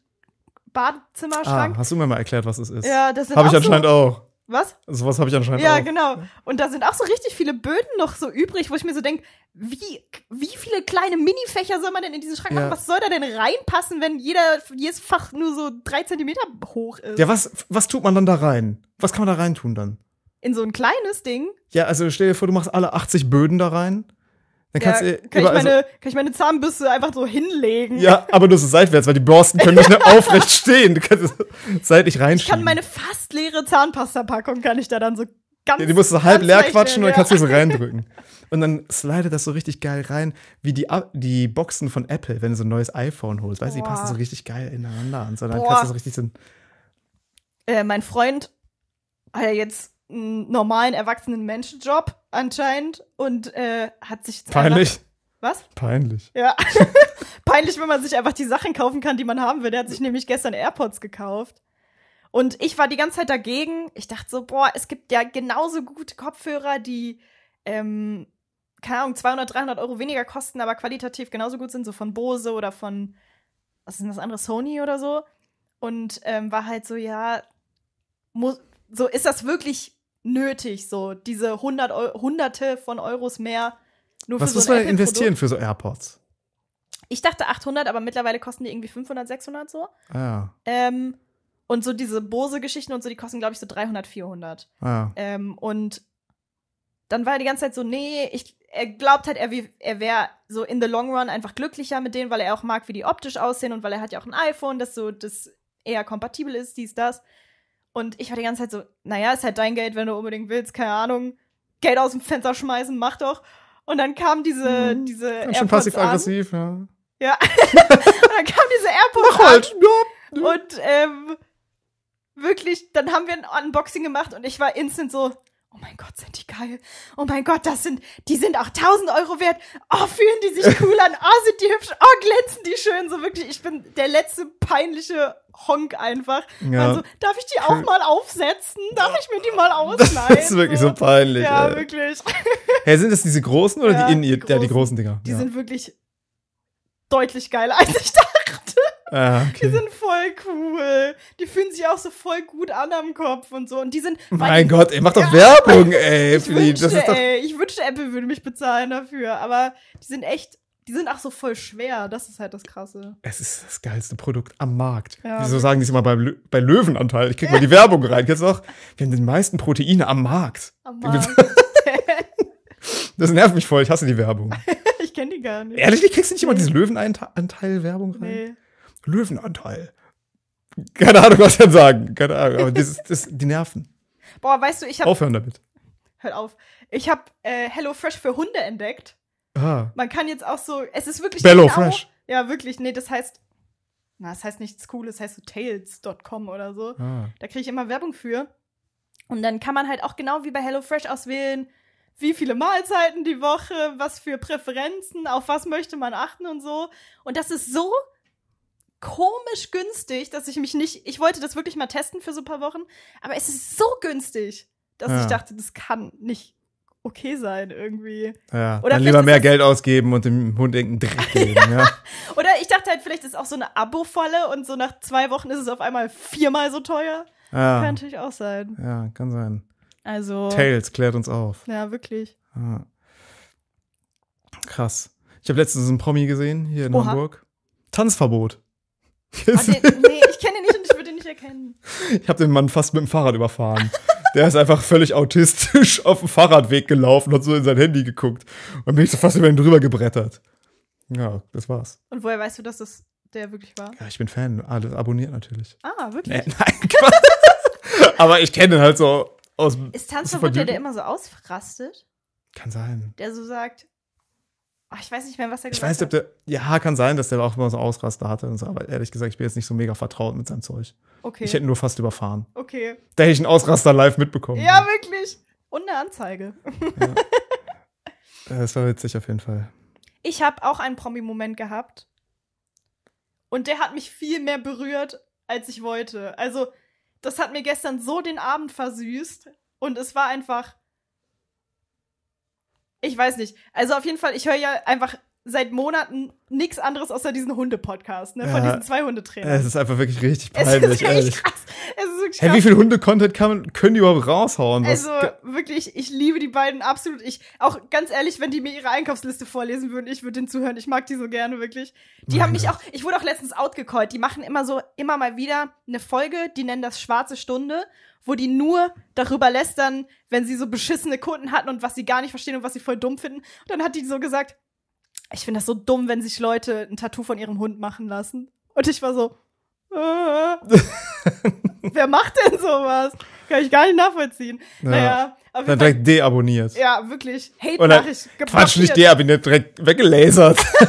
Speaker 2: Badezimmerschrank. Ah,
Speaker 1: hast du mir mal erklärt, was es ist? Ja, das sind Habe ich anscheinend so, auch. Was? Sowas habe ich anscheinend ja, auch. Ja,
Speaker 2: genau. Und da sind auch so richtig viele Böden noch so übrig, wo ich mir so denke, wie, wie viele kleine Minifächer soll man denn in diesen Schrank ja. machen? Was soll da denn reinpassen, wenn jeder, jedes Fach nur so drei Zentimeter hoch ist? Ja, was,
Speaker 1: was tut man dann da rein? Was kann man da rein tun dann?
Speaker 2: In so ein kleines Ding?
Speaker 1: Ja, also stell dir vor, du machst alle 80 Böden da rein. Dann kannst ja, du kann, ich also meine, also,
Speaker 2: kann ich meine Zahnbürste einfach so hinlegen? Ja,
Speaker 1: aber nur so seitwärts, weil die Borsten können nicht mehr aufrecht stehen. Du kannst es seitlich reinschieben. Ich kann meine
Speaker 2: fast leere Zahnpasta-Packung, kann ich da dann so ganz ja, Die musst du halb leer quatschen ja. und dann kannst du so reindrücken.
Speaker 1: Und dann slidet das so richtig geil rein, wie die, die Boxen von Apple, wenn du so ein neues iPhone holst. Weißt du, die passen so richtig geil ineinander an. So, dann Boah. kannst du so richtig so
Speaker 2: äh, mein Freund hat ja jetzt normalen erwachsenen Menschenjob anscheinend und äh, hat sich peinlich. was? Peinlich. Ja. peinlich, wenn man sich einfach die Sachen kaufen kann, die man haben will. Der hat sich nämlich gestern AirPods gekauft. Und ich war die ganze Zeit dagegen. Ich dachte so, boah, es gibt ja genauso gute Kopfhörer, die, ähm, keine Ahnung, 200, 300 Euro weniger kosten, aber qualitativ genauso gut sind, so von Bose oder von, was ist denn das andere, Sony oder so. Und ähm, war halt so, ja, muss, so ist das wirklich nötig, so diese hundert Eu hunderte von Euros mehr. Nur Was für muss so man investieren für
Speaker 1: so AirPods?
Speaker 2: Ich dachte 800, aber mittlerweile kosten die irgendwie 500, 600 so. Ah. Ähm, und so diese Bose-Geschichten und so, die kosten, glaube ich, so 300, 400. Ah. Ähm, und dann war er die ganze Zeit so, nee, ich, er glaubt halt, er, er wäre so in the long run einfach glücklicher mit denen, weil er auch mag, wie die optisch aussehen und weil er hat ja auch ein iPhone, das so, das eher kompatibel ist, dies, das. Und ich war die ganze Zeit so, naja, ist halt dein Geld, wenn du unbedingt willst, keine Ahnung. Geld aus dem Fenster schmeißen, mach doch. Und dann kam diese, hm, diese ja, Schon passiv-aggressiv, ja. Ja. und dann kam diese Airpods Mach halt. An. Und ähm, wirklich, dann haben wir ein Unboxing gemacht und ich war instant so, oh mein Gott, sind die geil. Oh mein Gott, das sind, die sind auch 1000 Euro wert. Oh, fühlen die sich cool an. Oh, sind die hübsch. Oh, glänzen die schön. So wirklich, ich bin der letzte peinliche Honk einfach. Ja. So, also, darf ich die auch mal aufsetzen? Darf ich mir die mal ausleihen? Das ist wirklich so, so peinlich. Ja, ey. wirklich. Hey,
Speaker 1: sind das diese großen oder ja, die in ihr? Ja, die großen Dinger. Die ja.
Speaker 2: sind wirklich deutlich geiler, als ich dachte.
Speaker 1: Ah, okay. Die sind
Speaker 2: voll cool. Die fühlen sich auch so voll gut an am Kopf und so. Und die sind. Mein Gott, ey, mach doch ja, Werbung, ey. Ich, wünschte, das ey, ich wünschte, Apple würde mich bezahlen dafür. Aber die sind echt die sind auch so voll schwer. Das ist halt das Krasse. Es ist das geilste
Speaker 1: Produkt am Markt. Ja. Wieso sagen die es immer bei, Lö bei Löwenanteil? Ich krieg mal die Werbung rein. Kennst du auch? Wir haben den meisten Proteine am Markt. Am Markt. das nervt mich voll. Ich hasse die Werbung.
Speaker 2: ich kenne die gar nicht. Ehrlich,
Speaker 1: kriegst du nicht nee. immer diese Löwenanteil-Werbung rein? Nee. Löwenanteil. Keine Ahnung, was dann sagen. Keine Ahnung, aber das, das, die Nerven.
Speaker 2: Boah, weißt du, ich habe. Aufhören damit. Hört auf. Ich habe äh, Hello Fresh für Hunde entdeckt. Ah. Man kann jetzt auch so. Es ist wirklich. Hello genau, Fresh. Ja, wirklich. Nee, das heißt. Na, das heißt nichts Cooles, das heißt so tails.com oder so. Ah. Da kriege ich immer Werbung für. Und dann kann man halt auch genau wie bei HelloFresh auswählen, wie viele Mahlzeiten die Woche, was für Präferenzen, auf was möchte man achten und so. Und das ist so komisch günstig, dass ich mich nicht. Ich wollte das wirklich mal testen für so ein paar Wochen, aber es ist so günstig, dass ja. ich dachte, das kann nicht okay sein irgendwie. Ja, Oder dann lieber mehr Geld
Speaker 1: ausgeben und dem Hund irgendeinen Dreck geben. ja.
Speaker 2: Oder ich dachte halt, vielleicht ist auch so eine Abo-Falle und so nach zwei Wochen ist es auf einmal viermal so teuer. Ja. Kann natürlich auch sein. Ja, kann sein. Also. Tails klärt uns auf. Ja, wirklich.
Speaker 1: Ja. Krass. Ich habe letztens einen Promi gesehen hier in Oha. Hamburg. Tanzverbot.
Speaker 2: Den, ah, nee, ich kenne ihn nicht und ich würde ihn nicht erkennen.
Speaker 1: Ich habe den Mann fast mit dem Fahrrad überfahren. Der ist einfach völlig autistisch auf dem Fahrradweg gelaufen und so in sein Handy geguckt. Und bin ich so fast über ihn drüber gebrettert. Ja, das war's.
Speaker 2: Und woher weißt du, dass das der wirklich war? Ja, ich
Speaker 1: bin Fan. Alles abonniert natürlich. Ah, wirklich? Nee, äh, nein,
Speaker 2: Quatsch.
Speaker 1: Aber ich kenne ihn halt so aus Ist Tanzverbot der, der
Speaker 2: immer so ausrastet? Kann sein. Der so sagt, Oh, ich weiß nicht mehr, was er gesagt hat. Ich weiß nicht, ob
Speaker 1: der. Ja, kann sein, dass der auch immer so Ausraster hatte. Und so, aber ehrlich gesagt, ich bin jetzt nicht so mega vertraut mit seinem Zeug. Okay. Ich hätte nur fast überfahren. Okay. Da hätte ich einen Ausraster live mitbekommen. Ja, ja.
Speaker 2: wirklich. Und eine Anzeige. Ja.
Speaker 1: das war witzig auf jeden Fall.
Speaker 2: Ich habe auch einen Promi-Moment gehabt. Und der hat mich viel mehr berührt, als ich wollte. Also, das hat mir gestern so den Abend versüßt. Und es war einfach ich weiß nicht. Also auf jeden Fall, ich höre ja einfach seit Monaten nichts anderes außer diesen Hunde-Podcast, ne? Von ja, diesen zwei Hundetrainern. Es ist
Speaker 1: einfach wirklich richtig peinlich, es ist ehrlich. Krass.
Speaker 2: Es ist wirklich hey, krass. wie viel
Speaker 1: Hunde-Content können die überhaupt raushauen? Was also
Speaker 2: wirklich, ich liebe die beiden absolut. Ich, auch ganz ehrlich, wenn die mir ihre Einkaufsliste vorlesen würden, ich würde denen zuhören. Ich mag die so gerne, wirklich. Die Meine. haben mich auch, ich wurde auch letztens outgecallt. Die machen immer so, immer mal wieder eine Folge, die nennen das Schwarze Stunde wo die nur darüber lästern, wenn sie so beschissene Kunden hatten und was sie gar nicht verstehen und was sie voll dumm finden. Und dann hat die so gesagt, ich finde das so dumm, wenn sich Leute ein Tattoo von ihrem Hund machen lassen. Und ich war so, äh, wer macht denn sowas? Kann ich gar nicht nachvollziehen. Ja. Naja. Dann direkt deabonniert. Ja, wirklich. Hate-Nachricht. Quatsch, nicht deabonniert,
Speaker 1: direkt weggelasert.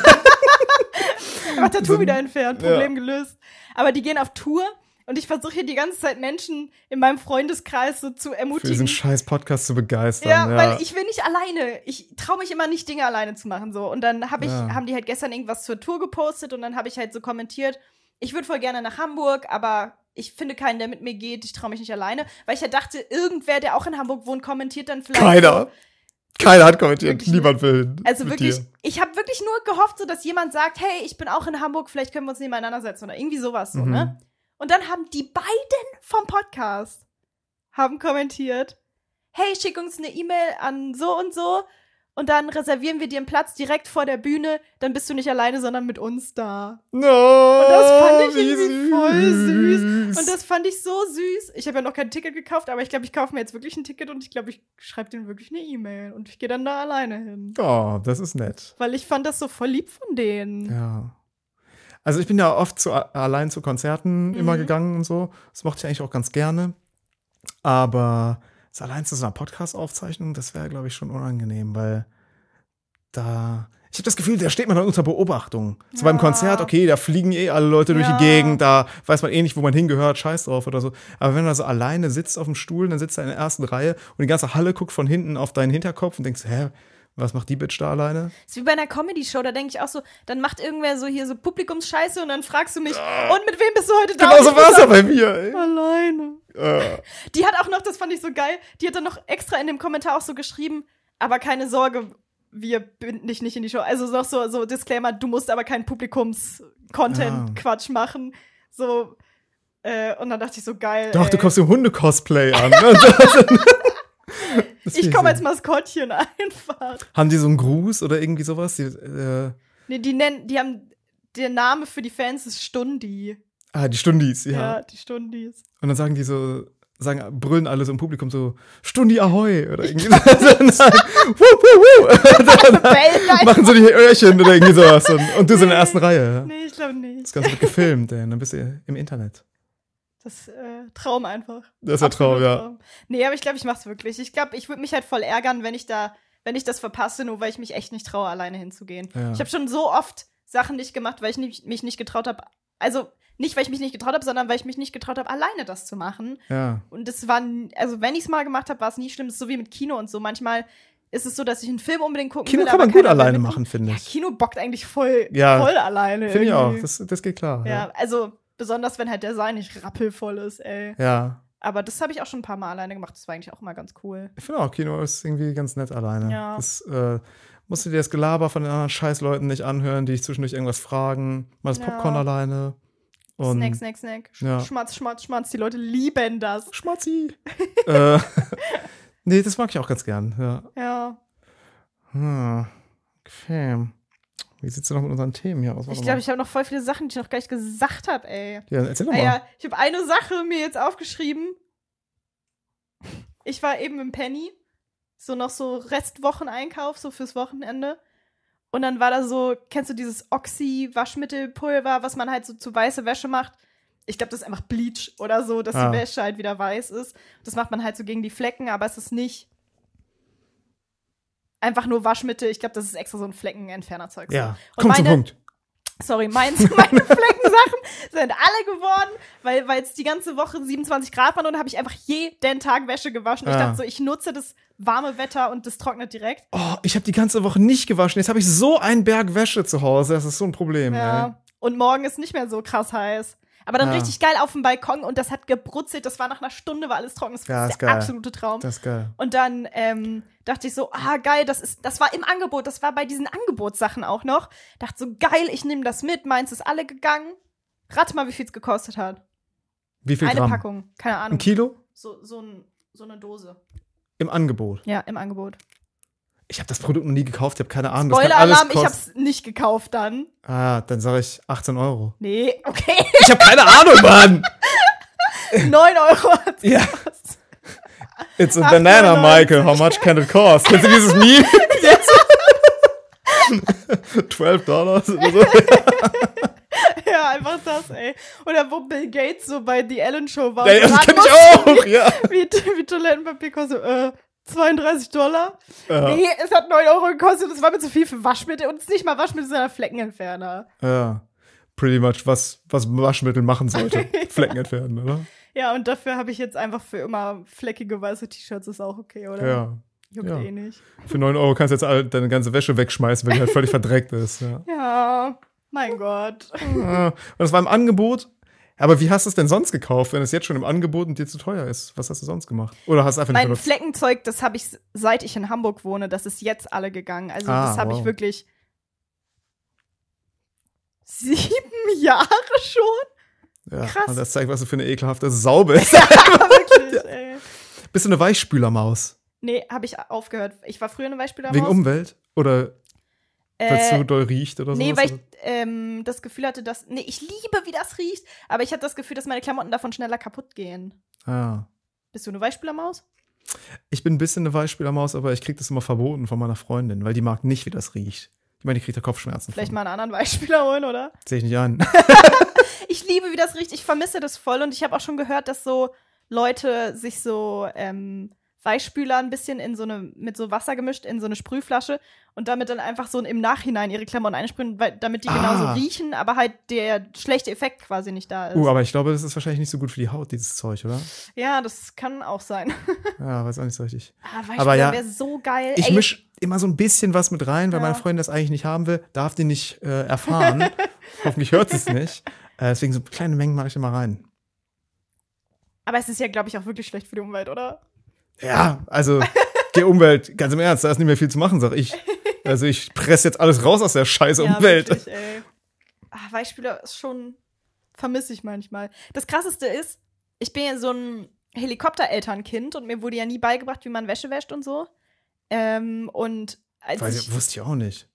Speaker 2: Einfach Tattoo wieder entfernt, Problem ja. gelöst. Aber die gehen auf Tour und ich versuche hier die ganze Zeit Menschen in meinem Freundeskreis so zu ermutigen. Für diesen
Speaker 1: scheiß Podcast zu begeistern. Ja, ja. weil ich
Speaker 2: will nicht alleine. Ich traue mich immer nicht, Dinge alleine zu machen. so. Und dann hab ich, ja. haben die halt gestern irgendwas zur Tour gepostet und dann habe ich halt so kommentiert, ich würde voll gerne nach Hamburg, aber ich finde keinen, der mit mir geht. Ich traue mich nicht alleine. Weil ich ja halt dachte, irgendwer, der auch in Hamburg wohnt, kommentiert dann vielleicht. Keiner.
Speaker 1: keiner hat kommentiert, wirklich, niemand will.
Speaker 2: Also wirklich, dir. ich habe wirklich nur gehofft, so dass jemand sagt, hey, ich bin auch in Hamburg, vielleicht können wir uns nebeneinander setzen oder irgendwie sowas so, ne? mhm. ne? Und dann haben die beiden vom Podcast haben kommentiert, hey, schick uns eine E-Mail an so und so und dann reservieren wir dir einen Platz direkt vor der Bühne, dann bist du nicht alleine, sondern mit uns da.
Speaker 1: No, und das fand ich irgendwie süß. voll
Speaker 2: süß. Und das fand ich so süß. Ich habe ja noch kein Ticket gekauft, aber ich glaube, ich kaufe mir jetzt wirklich ein Ticket und ich glaube, ich schreibe denen wirklich eine E-Mail und ich gehe dann da alleine hin. Oh, das ist nett. Weil ich fand das so voll lieb von denen.
Speaker 1: Ja. Also ich bin ja oft zu, allein zu Konzerten mhm. immer gegangen und so. Das mochte ich eigentlich auch ganz gerne. Aber das allein zu so einer Podcast-Aufzeichnung, das wäre, glaube ich, schon unangenehm, weil da. Ich habe das Gefühl, da steht man dann unter Beobachtung. So ja. beim Konzert, okay, da fliegen eh alle Leute durch die Gegend, da weiß man eh nicht, wo man hingehört, scheiß drauf oder so. Aber wenn du da so alleine sitzt auf dem Stuhl, dann sitzt er in der ersten Reihe und die ganze Halle guckt von hinten auf deinen Hinterkopf und denkst, hä, was macht die Bitch da alleine?
Speaker 2: Das Ist wie bei einer Comedy-Show, da denke ich auch so, dann macht irgendwer so hier so Publikumsscheiße und dann fragst du mich, ah. und mit wem bist du heute da? Genau so war es ja bei mir, ey. Alleine. Ah. Die hat auch noch, das fand ich so geil, die hat dann noch extra in dem Kommentar auch so geschrieben, aber keine Sorge, wir binden dich nicht in die Show. Also noch so, so Disclaimer, du musst aber keinen Publikums-Content-Quatsch ah. machen. So, äh, und dann dachte ich so, geil. Doch, ey. du kommst im Hunde-Cosplay an. Ne? ich komme als Maskottchen einfach.
Speaker 1: Haben die so einen Gruß oder irgendwie sowas? Die, äh
Speaker 2: nee, die nennen, die haben, der Name für die Fans ist Stundi. Ah, die Stundis, ja. Ja, die Stundis.
Speaker 1: Und dann sagen die so, sagen, brüllen alle so im Publikum so, Stundi Ahoi! Oder irgendwie so. machen so die Öhrchen oder irgendwie sowas. Und, und du nee, so in der ersten Reihe. Nee,
Speaker 2: ich glaube nicht. Das Ganze wird
Speaker 1: gefilmt, ey. dann bist du im Internet.
Speaker 2: Das äh, Traum einfach.
Speaker 1: Das ist ein Traum, ja.
Speaker 2: Traum. Nee, aber ich glaube, ich mach's wirklich. Ich glaube, ich würde mich halt voll ärgern, wenn ich da, wenn ich das verpasse, nur weil ich mich echt nicht traue, alleine hinzugehen. Ja. Ich habe schon so oft Sachen nicht gemacht, weil ich nicht, mich nicht getraut habe. Also nicht, weil ich mich nicht getraut habe, sondern weil ich mich nicht getraut habe, alleine das zu machen. Ja. Und es war, also wenn ich es mal gemacht habe, war es nie schlimm. Das ist so wie mit Kino und so. Manchmal ist es so, dass ich einen Film unbedingt gucken Kino will. Kino kann man gut alleine
Speaker 1: machen, finde ich. Ja,
Speaker 2: Kino bockt eigentlich voll, ja, voll alleine. Finde ich auch. Das, das geht klar. ja. ja. also Besonders wenn halt der Saal nicht rappelvoll ist, ey. Ja. Aber das habe ich auch schon ein paar Mal alleine gemacht. Das war eigentlich auch immer ganz cool.
Speaker 1: Ich finde auch, Kino ist irgendwie ganz nett alleine. Ja. Das, äh, musst du dir das Gelaber von den anderen Scheißleuten nicht anhören, die dich zwischendurch irgendwas fragen. Mal das ja. Popcorn alleine. Und snack, snack, snack. Sch ja.
Speaker 2: Schmatz, schmatz, schmatz. Die Leute lieben das. Schmatzi. äh,
Speaker 1: nee, das mag ich auch ganz gern. Ja. ja. Hm. Okay. Wie sieht's denn noch mit unseren Themen hier aus? Warte ich glaube,
Speaker 2: ich habe noch voll viele Sachen, die ich noch gar nicht gesagt habe, ey. Ja, erzähl doch ah mal. Ja, ich habe eine Sache mir jetzt aufgeschrieben. Ich war eben im Penny, so noch so Restwocheneinkauf, so fürs Wochenende. Und dann war da so, kennst du dieses Oxy-Waschmittelpulver, was man halt so zu weiße Wäsche macht? Ich glaube, das ist einfach Bleach oder so, dass ah. die Wäsche halt wieder weiß ist. Das macht man halt so gegen die Flecken, aber es ist nicht einfach nur Waschmittel. Ich glaube, das ist extra so ein Fleckenentfernerzeug. Ja, und komm meine, zum Punkt. Sorry, meins, meine Fleckensachen sind alle geworden, weil es die ganze Woche 27 Grad waren und habe ich einfach jeden Tag Wäsche gewaschen. Ja. Ich ah. dachte so, ich nutze das warme Wetter und das trocknet direkt.
Speaker 1: Oh, ich habe die ganze Woche nicht gewaschen. Jetzt habe ich so einen Berg Wäsche zu Hause. Das ist so ein Problem. Ja. Ey.
Speaker 2: Und morgen ist nicht mehr so krass heiß. Aber dann ja. richtig geil auf dem Balkon und das hat gebrutzelt. Das war nach einer Stunde, war alles trocken. Das ja, war das der absolute Traum. Das ist geil. Und dann ähm, dachte ich so, ah, geil, das ist, das war im Angebot, das war bei diesen Angebotssachen auch noch. Dachte so, geil, ich nehme das mit. Meins ist alle gegangen. Rat mal, wie viel es gekostet hat. Wie viel Eine Gramm? Packung, keine Ahnung. Ein Kilo? So, so, ein, so eine Dose.
Speaker 1: Im Angebot?
Speaker 2: Ja, im Angebot
Speaker 1: ich habe das Produkt noch nie gekauft, ich habe keine Ahnung. Spoiler-Alarm, ich habe es
Speaker 2: nicht gekauft dann.
Speaker 1: Ah, dann sage ich 18 Euro.
Speaker 2: Nee, okay. Ich habe keine Ahnung, Mann. 9 Euro hat's
Speaker 1: ja. It's a 98. banana, Michael. How much can it cost? Kennst du dieses Meme?
Speaker 2: Yes. 12 Dollars oder so. ja, einfach das, ey. Oder wo Bill Gates so bei The Ellen Show war. Ja, das kenne ich auch, ja. Wie, wie Toilettenpapier kostet. Äh, 32 Dollar? Ja. Nee, es hat 9 Euro gekostet, das war mir zu viel für Waschmittel und es ist nicht mal Waschmittel, sondern Fleckenentferner.
Speaker 1: Ja. Pretty much, was, was Waschmittel machen sollte. Flecken entfernen, oder?
Speaker 2: Ja, und dafür habe ich jetzt einfach für immer fleckige weiße T-Shirts, ist auch okay, oder? Ja. Juckt ja. eh nicht.
Speaker 1: Für 9 Euro kannst du jetzt deine ganze Wäsche wegschmeißen, wenn die halt völlig verdreckt ist. Ja.
Speaker 2: ja. Mein Gott. Ah. Und
Speaker 1: das war im Angebot aber wie hast du es denn sonst gekauft, wenn es jetzt schon im Angebot und dir zu teuer ist? Was hast du sonst gemacht? Oder hast du einfach Mein
Speaker 2: Fleckenzeug, das habe ich, seit ich in Hamburg wohne, das ist jetzt alle gegangen. Also ah, das habe wow. ich wirklich sieben Jahre schon.
Speaker 1: Ja, Krass. Und das zeigt, was du für eine ekelhafte Sau bist. ja, wirklich, ey. Bist du eine Weichspülermaus?
Speaker 2: Nee, habe ich aufgehört. Ich war früher eine Weichspülermaus. Wegen Umwelt? Oder weil äh, es so doll riecht oder so? Nee, weil ich ähm, das Gefühl hatte, dass. Nee, ich liebe, wie das riecht, aber ich hatte das Gefühl, dass meine Klamotten davon schneller kaputt gehen. Ah. Bist du eine Weichspülermaus?
Speaker 1: Ich bin ein bisschen eine Weichspülermaus, aber ich kriege das immer verboten von meiner Freundin, weil die mag nicht, wie das riecht. Ich meine, die kriegt da Kopfschmerzen.
Speaker 2: Vielleicht von. mal einen anderen Weichspüler holen, oder? Sehe ich nicht an. ich liebe, wie das riecht. Ich vermisse das voll und ich habe auch schon gehört, dass so Leute sich so. Ähm, Weichspüler ein bisschen in so eine, mit so Wasser gemischt in so eine Sprühflasche und damit dann einfach so im Nachhinein ihre Klamotten einsprühen, weil, damit die ah. genauso riechen, aber halt der schlechte Effekt quasi nicht da ist. Uh, aber
Speaker 1: ich glaube, das ist wahrscheinlich nicht so gut für die Haut, dieses Zeug, oder?
Speaker 2: Ja, das kann auch sein.
Speaker 1: ja, weiß auch nicht so richtig. Ah, aber ja, wäre
Speaker 2: so geil. Ich mische
Speaker 1: immer so ein bisschen was mit rein, weil ja. meine Freundin das eigentlich nicht haben will, darf die nicht äh, erfahren. Hoffentlich hört sie es nicht. Äh, deswegen so kleine Mengen mache ich immer rein.
Speaker 2: Aber es ist ja, glaube ich, auch wirklich schlecht für die Umwelt, oder?
Speaker 1: Ja, also die Umwelt, ganz im Ernst, da ist nicht mehr viel zu machen, sag ich. Also ich presse jetzt alles raus aus der scheiß Umwelt. Wirklich,
Speaker 2: ey. Ah, ist schon, vermisse ich manchmal. Das krasseste ist, ich bin ja so ein Helikopterelternkind und mir wurde ja nie beigebracht, wie man Wäsche wäscht und so. Ähm, und als Weiß ich, ich, wusste ich auch nicht.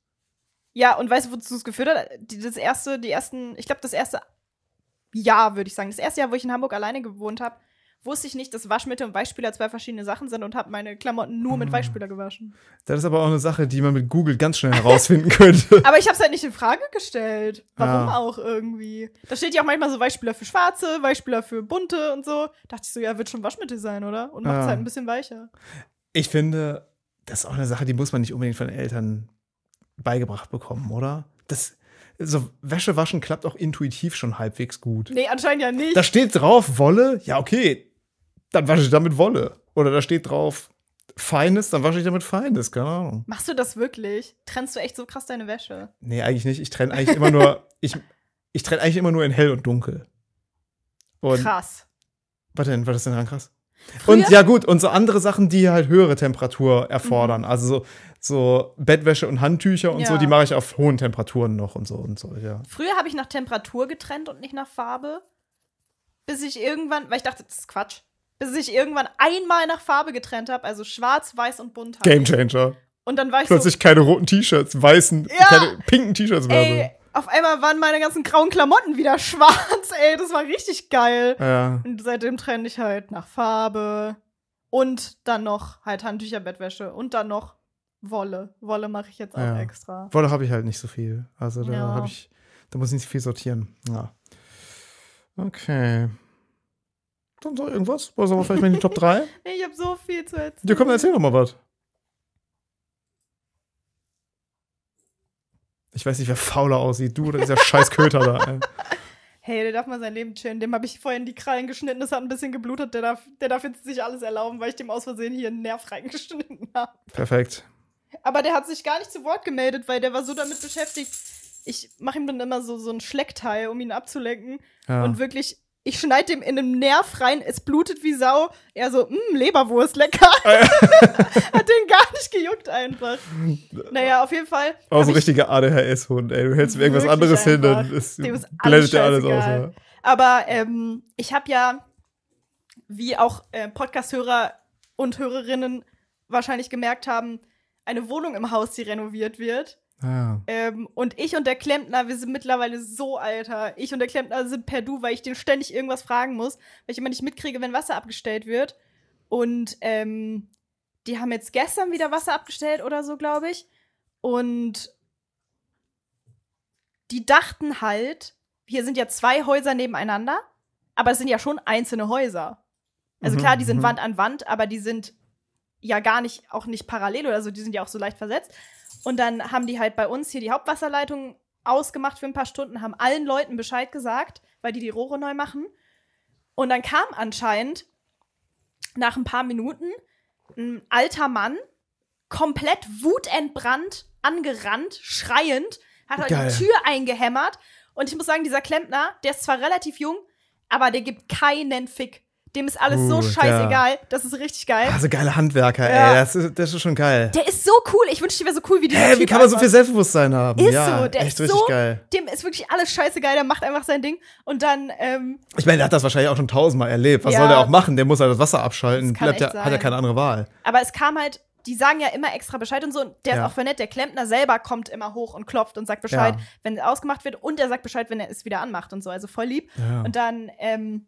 Speaker 2: Ja, und weißt du, wozu es geführt hat? Das erste, die ersten, ich glaube, das erste Jahr, würde ich sagen, das erste Jahr, wo ich in Hamburg alleine gewohnt habe, wusste ich nicht, dass Waschmittel und Weichspüler zwei verschiedene Sachen sind und habe meine Klamotten nur mit Weichspüler hm. gewaschen.
Speaker 1: Das ist aber auch eine Sache, die man mit Google ganz schnell herausfinden
Speaker 2: könnte. aber ich habe es halt nicht in Frage gestellt. Warum ja. Ah. auch irgendwie? Da steht ja auch manchmal so Weichspüler für schwarze, Weichspüler für bunte und so. Dachte ich so, ja, wird schon Waschmittel sein, oder? Und macht es ja. Ah. halt ein bisschen weicher.
Speaker 1: Ich finde, das ist auch eine Sache, die muss man nicht unbedingt von den Eltern beigebracht bekommen, oder? Das so Wäsche waschen klappt auch intuitiv schon halbwegs gut.
Speaker 2: Nee, anscheinend ja nicht. Da steht
Speaker 1: drauf Wolle. Ja, okay, dann wasche ich damit Wolle. Oder da steht drauf Feines, dann wasche ich damit Feines, keine Ahnung.
Speaker 2: Machst du das wirklich? Trennst du echt so krass deine Wäsche?
Speaker 1: Nee, eigentlich nicht. Ich trenne eigentlich immer nur, ich, ich trenne eigentlich immer nur in hell und dunkel. Und krass. Was denn, was ist denn daran krass? Früher? Und ja gut, und so andere Sachen, die halt höhere Temperatur erfordern. Mhm. Also so, so, Bettwäsche und Handtücher und ja. so, die mache ich auf hohen Temperaturen noch und so und so, ja.
Speaker 2: Früher habe ich nach Temperatur getrennt und nicht nach Farbe. Bis ich irgendwann, weil ich dachte, das ist Quatsch bis ich irgendwann einmal nach Farbe getrennt habe, also schwarz, weiß und bunt. Hatte. Game Changer. Und dann war ich Plötzlich so,
Speaker 1: keine roten T-Shirts, weißen, ja, keine pinken T-Shirts mehr. Ey,
Speaker 2: auf einmal waren meine ganzen grauen Klamotten wieder schwarz, ey, das war richtig geil. Ja. Und seitdem trenne ich halt nach Farbe und dann noch halt Handtücher, Bettwäsche und dann noch Wolle. Wolle mache ich jetzt auch ja. extra. Wolle
Speaker 1: habe ich halt nicht so viel. Also da ja. habe ich, da muss ich nicht viel sortieren. Ja. Okay
Speaker 2: dann so irgendwas? Was sagen wir vielleicht mal in die Top 3? ich habe so viel zu erzählen.
Speaker 1: Ja, komm, erzähl doch mal was. Ich weiß nicht, wer fauler aussieht, du oder dieser scheiß Köter da. Ey.
Speaker 2: Hey, der darf mal sein Leben chillen. Dem habe ich vorhin die Krallen geschnitten, das hat ein bisschen geblutet. Der darf, der darf jetzt sich alles erlauben, weil ich dem aus Versehen hier einen Nerv reingeschnitten habe. Perfekt. Aber der hat sich gar nicht zu Wort gemeldet, weil der war so damit beschäftigt. Ich mache ihm dann immer so, so ein Schleckteil, um ihn abzulenken. Ja. Und wirklich ich schneide dem in einem Nerv rein, es blutet wie Sau. Er so, mh, mm, Leberwurst, lecker. Ah, Hat den gar nicht gejuckt einfach. Naja, auf jeden Fall. Aber oh, so ein
Speaker 1: richtiger ADHS-Hund, ey. Du hältst ihm irgendwas anderes hin, dann ist, ist blendet dir alles aus. Ja.
Speaker 2: Aber ähm, ich habe ja, wie auch äh, Podcast-Hörer und Hörerinnen wahrscheinlich gemerkt haben, eine Wohnung im Haus, die renoviert wird. Ah, ähm, und ich und der Klempner, wir sind mittlerweile so alter. Ich und der Klempner sind per Du, weil ich den ständig irgendwas fragen muss, weil ich immer nicht mitkriege, wenn Wasser abgestellt wird. Und ähm, die haben jetzt gestern wieder Wasser abgestellt oder so, glaube ich. Und die dachten halt, hier sind ja zwei Häuser nebeneinander, aber es sind ja schon einzelne Häuser.
Speaker 1: Also mhm, klar, die sind mhm. Wand an
Speaker 2: Wand, aber die sind ja gar nicht, auch nicht parallel oder so, die sind ja auch so leicht versetzt. Und dann haben die halt bei uns hier die Hauptwasserleitung ausgemacht für ein paar Stunden, haben allen Leuten Bescheid gesagt, weil die die Rohre neu machen. Und dann kam anscheinend nach ein paar Minuten ein alter Mann, komplett wutentbrannt, angerannt, schreiend, hat halt die Tür eingehämmert. Und ich muss sagen, dieser Klempner, der ist zwar relativ jung, aber der gibt keinen Fick. Dem ist alles uh, so scheißegal. Ja. Das ist richtig geil. Also
Speaker 1: geile Handwerker, ja. ey. Das ist, das ist schon geil.
Speaker 2: Der ist so cool. Ich wünschte, der wäre so cool wie dieser Hä, Typ. Wie kann man einfach. so viel
Speaker 1: Selbstbewusstsein haben? Ist ja, so. Der echt ist richtig so, geil.
Speaker 2: Dem ist wirklich alles scheißegal. Der macht einfach sein Ding. Und dann. Ähm,
Speaker 1: ich meine, der hat das wahrscheinlich auch schon tausendmal erlebt. Was ja. soll der auch machen? Der muss halt das Wasser abschalten. Das ja, hat ja keine andere Wahl.
Speaker 2: Aber es kam halt die sagen ja immer extra Bescheid und so. Und der ja. ist auch für nett. Der Klempner selber kommt immer hoch und klopft und sagt Bescheid, ja. wenn es ausgemacht wird. Und er sagt Bescheid, wenn er es wieder anmacht und so. Also voll lieb. Ja. Und dann ähm,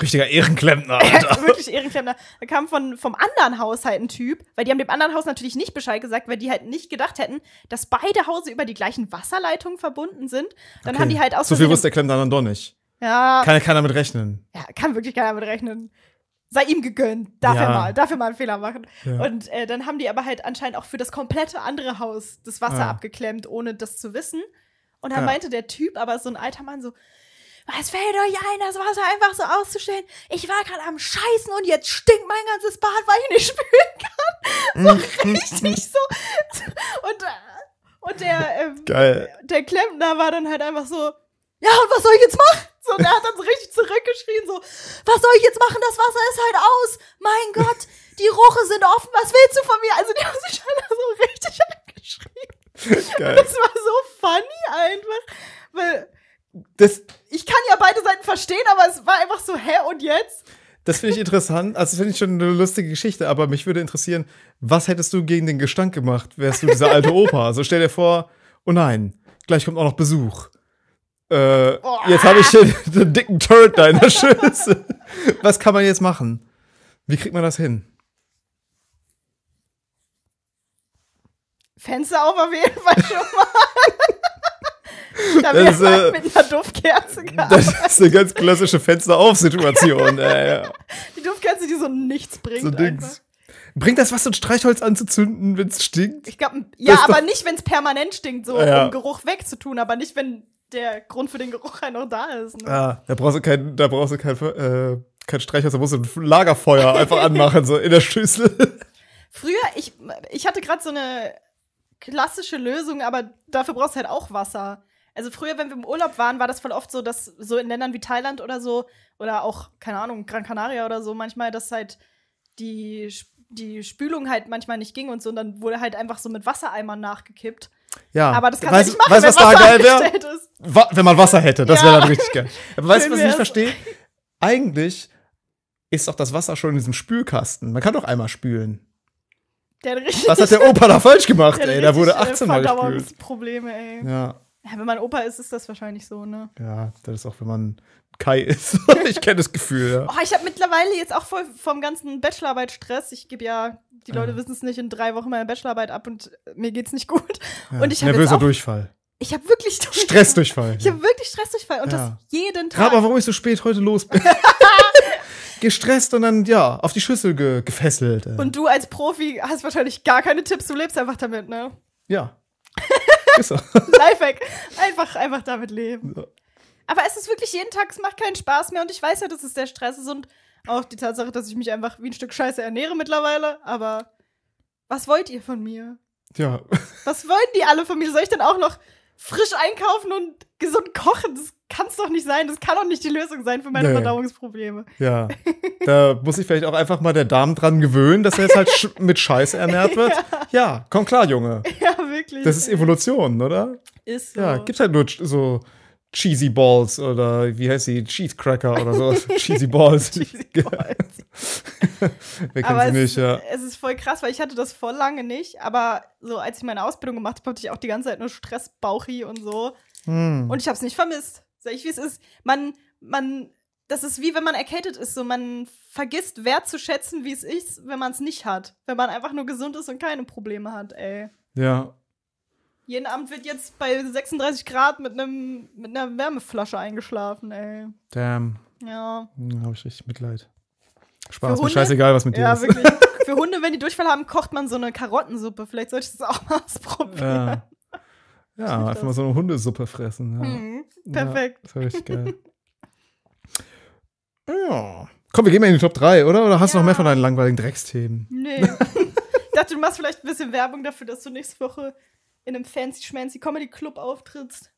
Speaker 1: Richtiger Ehrenklempner. Alter.
Speaker 2: Wirklich Ehrenklempner. Da kam von, vom anderen Haus halt ein Typ, weil die haben dem anderen Haus natürlich nicht Bescheid gesagt, weil die halt nicht gedacht hätten, dass beide Hause über die gleichen Wasserleitungen verbunden sind. Dann okay. haben die halt aus. So viel wusste der
Speaker 1: Klempner dann doch nicht.
Speaker 2: Ja. Kann ja keiner mit rechnen. Ja, kann wirklich keiner mit rechnen. Sei ihm gegönnt. Darf ja. mal, dafür mal einen Fehler machen. Ja. Und äh, dann haben die aber halt anscheinend auch für das komplette andere Haus das Wasser ja. abgeklemmt, ohne das zu wissen. Und dann meinte der Typ aber so ein alter Mann so, was fällt euch ein, das Wasser einfach so auszustellen. Ich war gerade am Scheißen und jetzt stinkt mein ganzes Bad, weil ich nicht spülen kann. Mhm. So richtig so. Und, äh, und der, ähm, Geil. der Klempner war dann halt einfach so, ja, und was soll ich jetzt machen? So, der hat dann so richtig zurückgeschrien, so, was soll ich jetzt machen? Das Wasser ist halt aus. Mein Gott, die Rohre sind offen. Was willst du von mir? Also, die haben sich halt so richtig angeschrien. Geil. das war so funny einfach, weil. Das, ich kann ja beide Seiten verstehen, aber es war einfach so, hä, und jetzt?
Speaker 1: Das finde ich interessant. Also, das finde ich schon eine lustige Geschichte, aber mich würde interessieren, was hättest du gegen den Gestank gemacht? Wärst du dieser alte Opa? So, also, stell dir vor, oh nein, gleich kommt auch noch Besuch. Äh, oh. Jetzt habe ich den, den dicken Turret da in der Schüssel. was kann man jetzt machen? Wie kriegt man das hin?
Speaker 2: Fenster auf auf jeden Fall schon mal. Da das, ist, halt äh, mit einer Duftkerze gearbeitet.
Speaker 1: Das ist eine ganz klassische Fensterauf-Situation. äh, ja.
Speaker 2: Die Duftkerze, die so nichts bringt. So Dings.
Speaker 1: Bringt das was, so ein Streichholz anzuzünden, wenn es stinkt?
Speaker 2: Ich glaub, ja, das aber nicht, wenn es permanent stinkt, so ja. um Geruch wegzutun, aber nicht, wenn der Grund für den Geruch halt noch da ist. Ne?
Speaker 1: Ah, da brauchst du kein, da brauchst du kein, äh, kein Streichholz, da musst du ein Lagerfeuer einfach anmachen, so in der Schüssel.
Speaker 2: Früher, ich, ich hatte gerade so eine klassische Lösung, aber dafür brauchst du halt auch Wasser. Also früher, wenn wir im Urlaub waren, war das voll oft so, dass so in Ländern wie Thailand oder so oder auch, keine Ahnung, Gran Canaria oder so manchmal, dass halt die, die Spülung halt manchmal nicht ging und so und dann wurde halt einfach so mit Wassereimern nachgekippt. Ja. Aber das kann weißt, man nicht machen, weißt, wenn was Wasser da geil ist.
Speaker 1: Wa wenn man Wasser hätte, das ja. wäre dann richtig geil. Aber weißt du, was ich nicht verstehe? Eigentlich ist doch das Wasser schon in diesem Spülkasten. Man kann doch einmal spülen.
Speaker 2: Der hat richtig Was hat der Opa da falsch gemacht, der ey? Der wurde 18 äh, Mal gespült. Probleme, ey. Ja. Ja, wenn man Opa ist, ist das wahrscheinlich so, ne?
Speaker 1: Ja, das ist auch, wenn man Kai ist. ich kenne das Gefühl, ja. Oh,
Speaker 2: ich habe mittlerweile jetzt auch voll vom ganzen Bachelorarbeit-Stress. Ich gebe ja, die Leute ja. wissen es nicht, in drei Wochen meine Bachelorarbeit ab und äh, mir geht's nicht gut. Ja, und ich nervöser auch, Durchfall. Ich habe wirklich Durchfall. Stressdurchfall. Ich habe wirklich Stressdurchfall und das jeden Tag. Aber
Speaker 1: warum ich so spät heute los bin. gestresst und dann, ja, auf die Schüssel ge gefesselt. Äh. Und
Speaker 2: du als Profi hast wahrscheinlich gar keine Tipps, du lebst einfach damit, ne?
Speaker 1: Ja.
Speaker 2: Ist so. Lifehack. Einfach, einfach damit leben. So. Aber es ist wirklich jeden Tag, es macht keinen Spaß mehr und ich weiß ja, dass es sehr Stress ist und auch die Tatsache, dass ich mich einfach wie ein Stück Scheiße ernähre mittlerweile. Aber was wollt ihr von mir? Ja. Was wollen die alle von mir? Soll ich dann auch noch frisch einkaufen und gesund kochen? Das kann es doch nicht sein. Das kann doch nicht die Lösung sein für meine nee. Verdauungsprobleme. Ja.
Speaker 1: da muss ich vielleicht auch einfach mal der Darm dran gewöhnen, dass er jetzt halt sch mit Scheiße ernährt wird. Ja. ja, komm klar, Junge.
Speaker 2: Ja wirklich. Das ist
Speaker 1: Evolution, oder? Ist so. Ja, gibt's halt nur so Cheesy Balls oder wie heißt sie? Cheese Cracker oder so. Cheesy Balls. Cheesy Balls. Wer kennt sie nicht, ja.
Speaker 2: Es ist voll krass, weil ich hatte das voll lange nicht, aber so als ich meine Ausbildung gemacht habe, hatte ich auch die ganze Zeit nur Stressbauchi und so.
Speaker 1: Hm. Und ich
Speaker 2: habe es nicht vermisst. Sag ich, wie es ist. Man, man, das ist wie wenn man erkältet ist. So, man vergisst wertzuschätzen, wie es ist, wenn man es nicht hat. Wenn man einfach nur gesund ist und keine Probleme hat, ey. Ja, jeden Abend wird jetzt bei 36 Grad mit, einem, mit einer Wärmeflasche eingeschlafen, ey. Damn. Ja.
Speaker 1: Da hm, habe ich richtig Mitleid. Spaß, Hunde, mir scheißegal, was mit dir ja, ist. Wirklich.
Speaker 2: Für Hunde, wenn die Durchfall haben, kocht man so eine Karottensuppe. Vielleicht sollte ich das auch mal ausprobieren. Ja, ja einfach mal so
Speaker 1: eine Hundesuppe fressen. Ja. Mhm, perfekt. Ja, das war richtig geil. ja. Komm, wir gehen mal in die Top 3, oder? Oder hast du noch mehr von deinen langweiligen Drecksthemen?
Speaker 2: Nee. ich dachte, du machst vielleicht ein bisschen Werbung dafür, dass du nächste Woche in einem fancy schmancy Comedy Club auftrittst.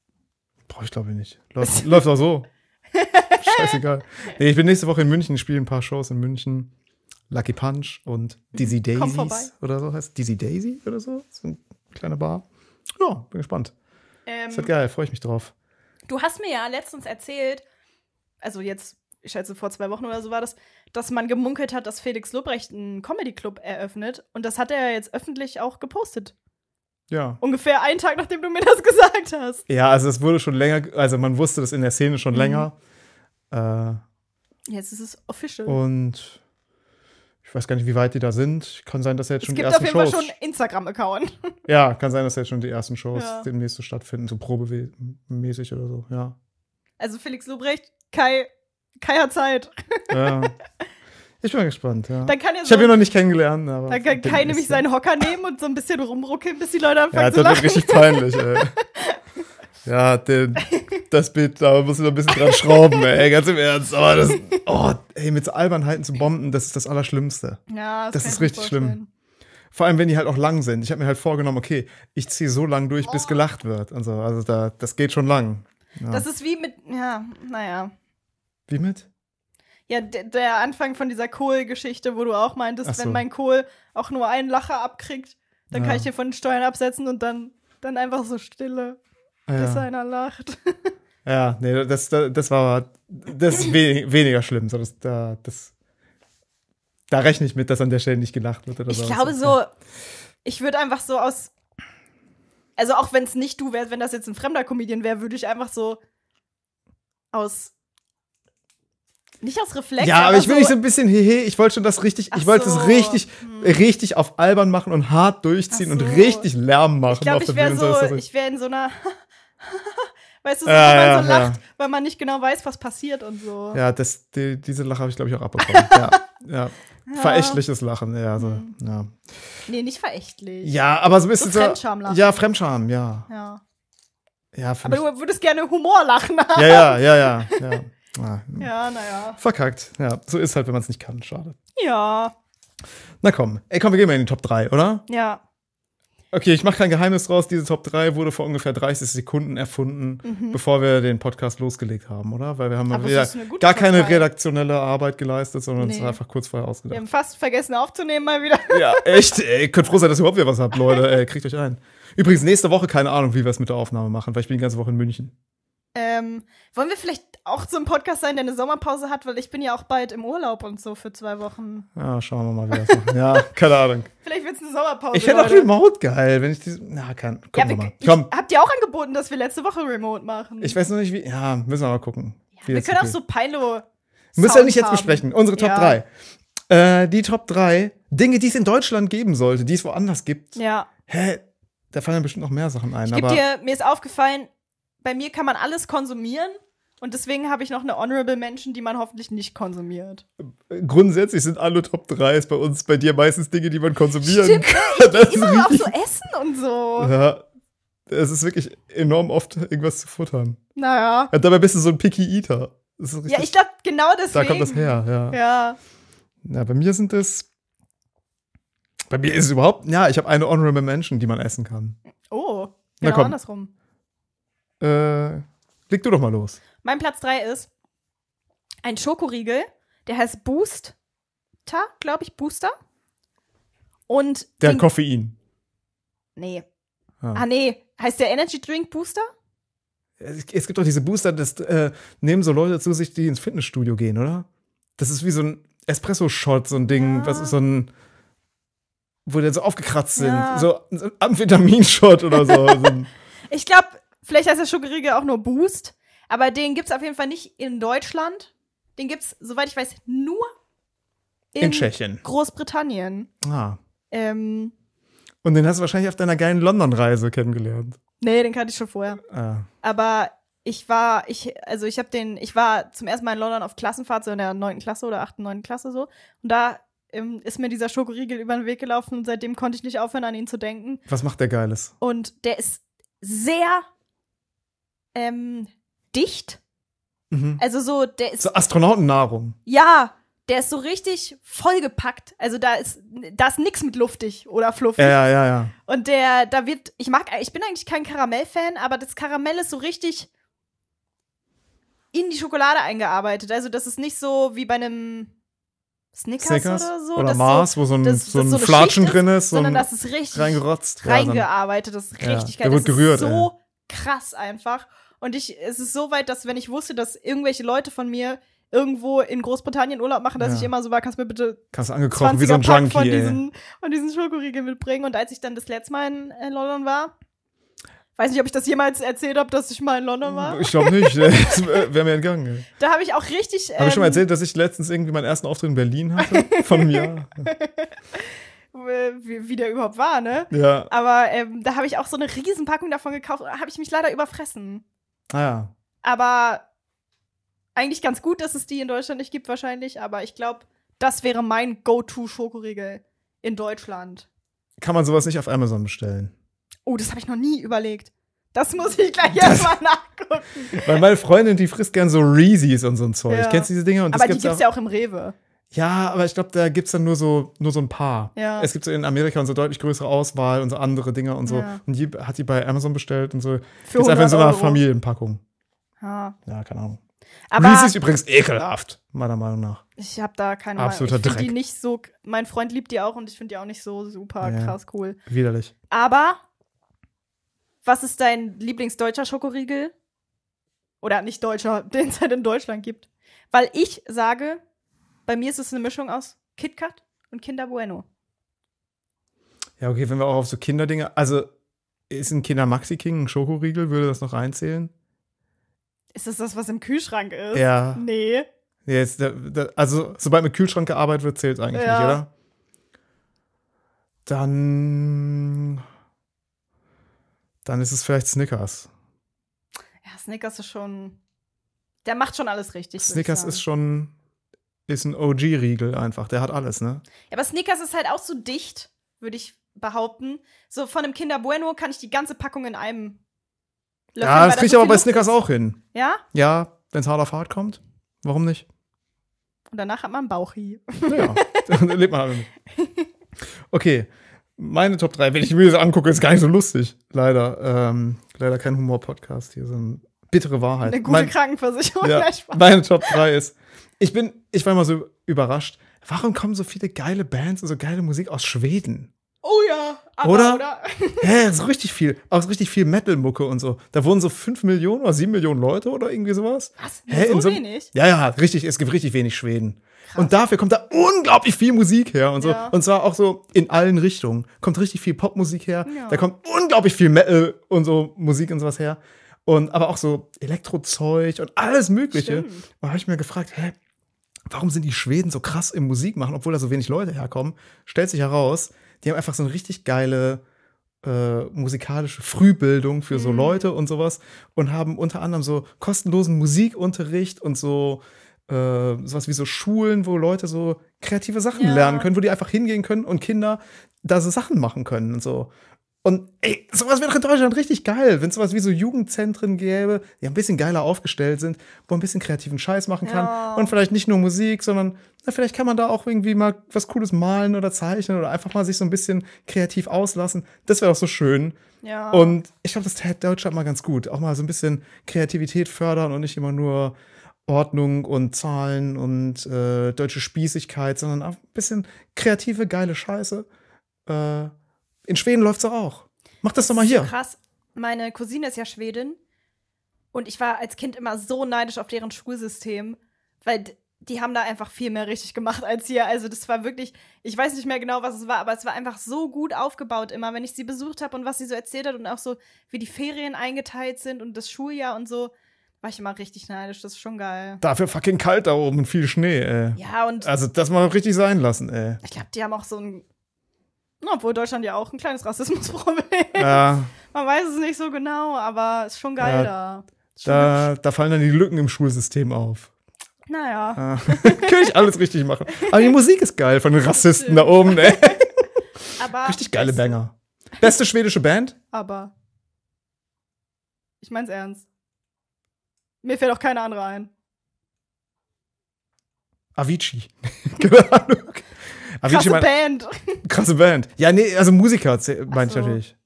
Speaker 1: Brauche ich glaube ich nicht. Läuft, läuft auch so. Scheißegal. Nee, ich bin nächste Woche in München, spiele ein paar Shows in München. Lucky Punch und Dizzy Daisies oder so heißt Dizzy Daisy oder so. So eine kleine Bar. Ja, bin gespannt.
Speaker 2: Ähm, ist halt ähm, geil, freue ich mich drauf. Du hast mir ja letztens erzählt, also jetzt, ich schätze vor zwei Wochen oder so war das, dass man gemunkelt hat, dass Felix Lobrecht einen Comedy Club eröffnet und das hat er jetzt öffentlich auch gepostet. Ja. Ungefähr einen Tag, nachdem du mir das gesagt hast.
Speaker 1: Ja, also es wurde schon länger, also man wusste das in der Szene schon mhm. länger. Äh,
Speaker 2: Jetzt ist es official. Äh,
Speaker 1: und ich weiß gar nicht, wie weit die da sind. Kann sein, dass jetzt schon die ersten Shows. Es gibt auf jeden
Speaker 2: Fall schon Instagram-Account.
Speaker 1: Ja, kann sein, dass jetzt schon die ersten Shows ja. demnächst so stattfinden, so probemäßig oder so, ja.
Speaker 2: Also Felix Lubrecht, Kai, Kai hat Zeit.
Speaker 1: Ja. Ich bin gespannt, ja. Dann kann er so, ich habe ihn noch nicht kennengelernt. Aber dann kann Kai nämlich seinen
Speaker 2: Hocker nehmen und so ein bisschen rumruckeln, bis die Leute anfangen ja, zu lachen. Ja, das wird richtig peinlich,
Speaker 1: ey. Ja, den, das Bild, da muss ich noch ein bisschen dran schrauben, ey, ganz im Ernst. Aber das, oh, ey, mit so Albernheiten zu bomben, das ist das Allerschlimmste. Ja, das, das ist richtig vorstellen. schlimm. Vor allem, wenn die halt auch lang sind. Ich habe mir halt vorgenommen, okay, ich ziehe so lang durch, bis oh. gelacht wird und so. Also da, das geht schon lang. Ja. Das
Speaker 2: ist wie mit, ja, naja. Wie mit? Ja, der Anfang von dieser Kohl-Geschichte, wo du auch meintest, so. wenn mein Kohl auch nur einen Lacher abkriegt, dann ja. kann ich hier von den Steuern absetzen und dann, dann einfach so stille, ja. bis einer lacht.
Speaker 1: Ja, nee, das, das war das ist we weniger schlimm. So, das, da, das, da rechne ich mit, dass an der Stelle nicht gelacht wird. Oder ich so. glaube so,
Speaker 2: ja. ich würde einfach so aus, also auch wenn es nicht du wärst, wenn das jetzt ein fremder Comedian wäre, würde ich einfach so aus nicht aus Reflex. Ja, aber ich will so nicht so ein
Speaker 1: bisschen hehe, ich wollte schon das richtig, Ach ich wollte so. es richtig, hm. richtig auf albern machen und hart durchziehen so. und richtig Lärm machen. Ich glaube, ich wäre so, ich
Speaker 2: wäre in so einer, weißt du, so, ja, wenn man ja, so lacht, ja. weil man nicht genau weiß, was passiert und so. Ja,
Speaker 1: das, die, diese Lache habe ich, glaube ich, auch abbekommen. ja, ja. Verächtliches Lachen, ja, so, hm. ja.
Speaker 2: Nee, nicht verächtlich. Ja, aber so ein bisschen so. Fremdscham lachen. ja, Fremdscham, ja. Ja. Ja, aber du würdest gerne Humor lachen. Ja, ja, ja, ja. ja. Ah, hm. ja, naja.
Speaker 1: Verkackt. Ja, so ist halt, wenn man es nicht kann. Schade. Ja. Na komm. Ey, komm, wir gehen mal in die Top 3, oder? Ja. Okay, ich mache kein Geheimnis draus. Diese Top 3 wurde vor ungefähr 30 Sekunden erfunden, mhm. bevor wir den Podcast losgelegt haben, oder? Weil wir haben ja gar keine redaktionelle Arbeit geleistet, sondern nee. uns einfach kurz vorher ausgedacht. Wir
Speaker 2: haben fast vergessen aufzunehmen mal wieder.
Speaker 1: Ja, echt. Ey, könnt froh sein, dass ihr überhaupt wieder was habt, Leute. Ey, kriegt euch ein. Übrigens, nächste Woche keine Ahnung, wie wir es mit der Aufnahme machen, weil ich bin die ganze Woche in München.
Speaker 2: Ähm, wollen wir vielleicht auch zum Podcast sein, der eine Sommerpause hat, weil ich bin ja auch bald im Urlaub und so für zwei Wochen.
Speaker 1: Ja, schauen wir mal, wie das macht. Ja, keine Ahnung.
Speaker 2: Vielleicht wird es eine Sommerpause. Ich hätte auch Remote
Speaker 1: geil, wenn ich diese. Na, kann. Gucken ja, wir mal. Ich, Komm.
Speaker 2: Habt ihr auch angeboten, dass wir letzte Woche Remote machen? Ich weiß
Speaker 1: noch nicht, wie. Ja, müssen wir mal gucken. Ja, wir können auch so
Speaker 2: Pilo. Müssen wir nicht jetzt besprechen. Unsere Top ja.
Speaker 1: 3. Äh, die Top 3 Dinge, die es in Deutschland geben sollte, die es woanders gibt. Ja. Hä? Da fallen bestimmt noch mehr Sachen ein. Ich aber dir,
Speaker 2: mir ist aufgefallen, bei mir kann man alles konsumieren. Und deswegen habe ich noch eine Honorable Mention, die man hoffentlich nicht konsumiert.
Speaker 1: Grundsätzlich sind alle Top 3 bei uns, bei dir meistens Dinge, die man konsumieren Stimmt, kann.
Speaker 2: Ich das immer auch so Essen und so.
Speaker 1: Ja. Es ist wirklich enorm oft, irgendwas zu futtern.
Speaker 2: Naja. Und
Speaker 1: dabei bist du so ein Picky Eater. ja, ich
Speaker 2: glaube, genau das Da kommt das her, ja. Ja.
Speaker 1: ja bei mir sind es. Bei mir ist es überhaupt. Ja, ich habe eine Honorable Mention, die man essen kann. Oh, genau Na, komm. andersrum. Äh, leg du doch mal los.
Speaker 2: Mein Platz 3 ist ein Schokoriegel, der heißt Booster, glaube ich, Booster. Und der den, Koffein. Nee. Ah. ah, nee. Heißt der Energy Drink Booster?
Speaker 1: Es gibt doch diese Booster, das äh, nehmen so Leute zu sich, die ins Fitnessstudio gehen, oder? Das ist wie so ein Espresso-Shot, so ein Ding, ja. was ist so ein, wo die dann so aufgekratzt sind. Ja. So, so ein Amphetaminshot oder so.
Speaker 2: ich glaube, Vielleicht heißt der Schokoriegel auch nur Boost. Aber den gibt es auf jeden Fall nicht in Deutschland. Den gibt es, soweit ich weiß, nur in, in Tschechien. Großbritannien. Ah. Ähm,
Speaker 1: Und den hast du wahrscheinlich auf deiner geilen London-Reise kennengelernt.
Speaker 2: Nee, den kannte ich schon vorher. Ah. Aber ich war, ich, also ich habe den, ich war zum ersten Mal in London auf Klassenfahrt, so in der 9. Klasse oder achten, 9. Klasse so. Und da ähm, ist mir dieser Schokoriegel über den Weg gelaufen und seitdem konnte ich nicht aufhören, an ihn zu denken.
Speaker 1: Was macht der Geiles?
Speaker 2: Und der ist sehr ähm, dicht. Mhm. Also so, der ist. So
Speaker 1: Astronautennahrung.
Speaker 2: Ja, der ist so richtig vollgepackt. Also da ist, da ist nix mit luftig oder fluffig. Ja, ja, ja. Und der, da wird, ich mag, ich bin eigentlich kein Karamell-Fan, aber das Karamell ist so richtig in die Schokolade eingearbeitet. Also das ist nicht so wie bei einem Snickers, Snickers oder so. Oder Mars, so, wo so ein, das, so ein so Flatschen drin ist. Sondern das ist richtig
Speaker 1: reingerotzt. Reingearbeitet, das ist richtig ja, geil. Der wird gerührt, so ey
Speaker 2: krass einfach. Und ich, es ist so weit, dass wenn ich wusste, dass irgendwelche Leute von mir irgendwo in Großbritannien Urlaub machen, dass ja. ich immer so war, kannst du mir bitte kannst angekrochen wie so ein Junkie von diesen, von diesen Schokoriegeln mitbringen. Und als ich dann das letzte Mal in äh, London war, weiß nicht, ob ich das jemals erzählt habe, dass ich mal in London war. Ich glaube nicht. Ne? Das
Speaker 1: wäre mir entgangen.
Speaker 2: Da habe ich auch richtig. Ähm, habe ich schon mal ähm, erzählt, dass
Speaker 1: ich letztens irgendwie meinen ersten Auftritt in Berlin hatte? Von mir.
Speaker 2: Äh, wie, wie der überhaupt war, ne? Ja. Aber ähm, da habe ich auch so eine Riesenpackung davon gekauft und habe ich mich leider überfressen. Ah ja. Aber eigentlich ganz gut, dass es die in Deutschland nicht gibt, wahrscheinlich. Aber ich glaube, das wäre mein Go-To-Schokoriegel in Deutschland.
Speaker 1: Kann man sowas nicht auf Amazon bestellen?
Speaker 2: Oh, das habe ich noch nie überlegt. Das muss äh, ich gleich erstmal nachgucken.
Speaker 1: Weil meine Freundin, die frisst gern so Reese's und so ein Zeug. Ja. Kennst du diese Dinge? Und Aber das die gibt es ja auch im Rewe. Ja, aber ich glaube, da gibt es dann nur so, nur so ein paar. Ja. Es gibt so in Amerika und so deutlich größere Auswahl und so andere Dinge und so. Ja. Und die hat die bei Amazon bestellt und so. Für ist einfach in so einer Euro. Familienpackung. Ja. ja, keine Ahnung. Aber Reese ist übrigens ekelhaft, meiner Meinung nach.
Speaker 2: Ich habe da keine Absoluter Meinung. Ich Dreck. die nicht so. Mein Freund liebt die auch und ich finde die auch nicht so super ja. krass cool. Widerlich. Aber was ist dein Lieblingsdeutscher Schokoriegel? Oder nicht deutscher, den es halt in Deutschland gibt. Weil ich sage, bei mir ist es eine Mischung aus KitKat und Kinder Bueno.
Speaker 1: Ja, okay, wenn wir auch auf so Kinderdinge. Also ist ein Kinder Maxi King ein Schokoriegel? Würde das noch reinzählen?
Speaker 2: Ist das das, was im Kühlschrank ist? Ja. Nee.
Speaker 1: Ja, jetzt, also, sobald mit Kühlschrank gearbeitet wird, zählt es eigentlich ja. nicht, oder? Dann. Dann ist es vielleicht Snickers.
Speaker 2: Ja, Snickers ist schon. Der macht schon alles richtig. Snickers ist
Speaker 1: schon ist ein OG-Riegel einfach. Der hat alles, ne?
Speaker 2: Ja, aber Snickers ist halt auch so dicht, würde ich behaupten. So von einem Kinder Bueno kann ich die ganze Packung in einem Löffeln, Ja, das kriege ich so aber bei Snickers ist. auch hin. Ja?
Speaker 1: Ja, wenn es hart auf hart kommt. Warum nicht?
Speaker 2: Und danach hat man einen Bauchhi. Ja,
Speaker 1: dann lebt man damit. Halt okay, meine Top 3, wenn ich mir das angucke, ist gar nicht so lustig. Leider. Ähm, leider kein Humor-Podcast hier, sondern bittere Wahrheit. Eine gute mein, Krankenversicherung. Ja, meine Top 3 ist, ich bin, ich war immer so überrascht, warum kommen so viele geile Bands und so geile Musik aus Schweden? Oh ja, aber, oder? oder? Hä, so richtig viel, auch so richtig viel Metal-Mucke und so. Da wurden so 5 Millionen oder 7 Millionen Leute oder irgendwie sowas. Was? Hä, so, so wenig? Ja, ja, richtig, es gibt richtig wenig Schweden. Krass. Und dafür kommt da unglaublich viel Musik her und so. Ja. Und zwar auch so in allen Richtungen. Kommt richtig viel Popmusik her, ja. da kommt unglaublich viel Metal und so Musik und sowas her. Und aber auch so Elektrozeug und alles Mögliche. Stimmt. Und da habe ich mir gefragt, hä, warum sind die Schweden so krass im Musik machen, obwohl da so wenig Leute herkommen? Stellt sich heraus, die haben einfach so eine richtig geile äh, musikalische Frühbildung für mhm. so Leute und sowas und haben unter anderem so kostenlosen Musikunterricht und so äh, sowas wie so Schulen, wo Leute so kreative Sachen ja. lernen können, wo die einfach hingehen können und Kinder da so Sachen machen können und so. Und ey, sowas wäre doch in Deutschland richtig geil, wenn es sowas wie so Jugendzentren gäbe, die ein bisschen geiler aufgestellt sind, wo man ein bisschen kreativen Scheiß machen kann. Ja. Und vielleicht nicht nur Musik, sondern na, vielleicht kann man da auch irgendwie mal was Cooles malen oder zeichnen oder einfach mal sich so ein bisschen kreativ auslassen. Das wäre doch so schön. Ja. Und ich glaube, das täte Deutschland mal ganz gut. Auch mal so ein bisschen Kreativität fördern und nicht immer nur Ordnung und Zahlen und äh, deutsche Spießigkeit, sondern auch ein bisschen kreative, geile Scheiße. Äh, in Schweden läuft es auch. Mach das doch mal hier.
Speaker 2: Krass. Meine Cousine ist ja Schwedin. Und ich war als Kind immer so neidisch auf deren Schulsystem, weil die haben da einfach viel mehr richtig gemacht als hier. Also das war wirklich, ich weiß nicht mehr genau, was es war, aber es war einfach so gut aufgebaut immer, wenn ich sie besucht habe und was sie so erzählt hat und auch so, wie die Ferien eingeteilt sind und das Schuljahr und so, war ich immer richtig neidisch. Das ist schon geil. Dafür fucking
Speaker 1: kalt da oben und viel Schnee, ey. Ja, und. Also das mal richtig sein lassen, ey.
Speaker 2: Ich glaube, die haben auch so ein obwohl Deutschland ja auch ein kleines Rassismusproblem ist. Ja. Man weiß es nicht so genau, aber es ist schon geil ja, da.
Speaker 1: da, da, fallen dann die Lücken im Schulsystem auf.
Speaker 2: Naja. Ja. Ah.
Speaker 1: Kann ich alles richtig machen. Aber die Musik ist geil von den Rassisten da oben, ey.
Speaker 2: Aber richtig
Speaker 1: geile Banger. Beste schwedische Band?
Speaker 2: Aber. Ich mein's ernst. Mir fällt auch keine andere ein.
Speaker 1: Avicii. Keine Ahnung. Aber krasse meine, Band. Krasse Band. Ja, nee, also Musiker meine ich so. natürlich.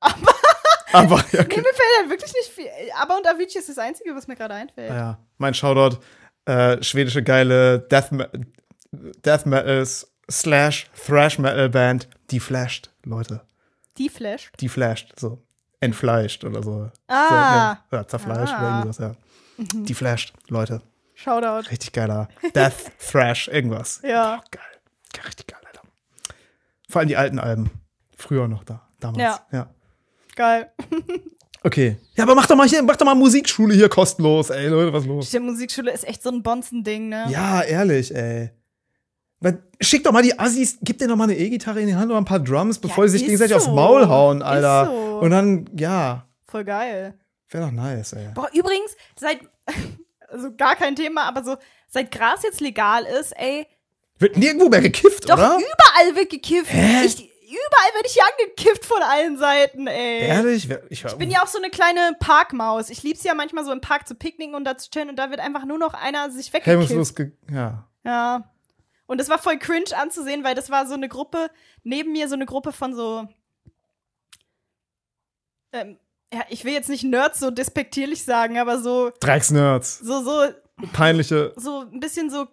Speaker 1: Aber, aber ja, okay. nee,
Speaker 2: mir fällt halt wirklich nicht viel. Aber und Avicii ist das Einzige, was mir gerade einfällt. Ja,
Speaker 1: mein Shoutout, äh, schwedische geile Death, Death Metals slash Thrash Metal Band, die flasht, Leute. Die flasht? Die flasht, so. Entfleischt oder so. Ah. So, ja, zerfleischt ah. oder irgendwas, ja. Mhm. Die flasht, Leute. Shoutout. Richtig geiler. Death, Thrash, irgendwas.
Speaker 2: Ja. Oh, geil richtig geil,
Speaker 1: Alter. Vor allem die alten Alben. Früher noch da, damals. Ja. ja.
Speaker 2: Geil.
Speaker 1: okay. Ja, aber mach doch mal hier, mach doch mal Musikschule hier kostenlos, ey, Leute, was los?
Speaker 2: Die Musikschule ist echt so ein Bonzen-Ding, ne? Ja,
Speaker 1: ehrlich, ey. Schick doch mal die Assis, gib denen doch mal eine E-Gitarre in die Hand oder ein paar Drums, bevor ja, sie sich gegenseitig so. aufs Maul hauen, Alter. So. Und dann, ja.
Speaker 2: Voll geil.
Speaker 1: Wäre doch nice, ey. Boah,
Speaker 2: übrigens, seit, also gar kein Thema, aber so, seit Gras jetzt legal ist, ey,
Speaker 1: wird nirgendwo mehr gekifft, Doch, oder?
Speaker 2: überall wird gekifft. Hä? Ich, überall werde ich hier angekifft von allen Seiten, ey. Ehrlich? Ich, ich bin ja auch so eine kleine Parkmaus. Ich lieb's ja manchmal so im Park zu picknicken und da zu chillen und da wird einfach nur noch einer sich weggekifft.
Speaker 1: Ge ja.
Speaker 2: Ja. Und das war voll cringe anzusehen, weil das war so eine Gruppe, neben mir so eine Gruppe von so. Ähm, ja, ich will jetzt nicht Nerds so despektierlich sagen, aber so. Drecksnerds. So, so. Peinliche. So ein bisschen so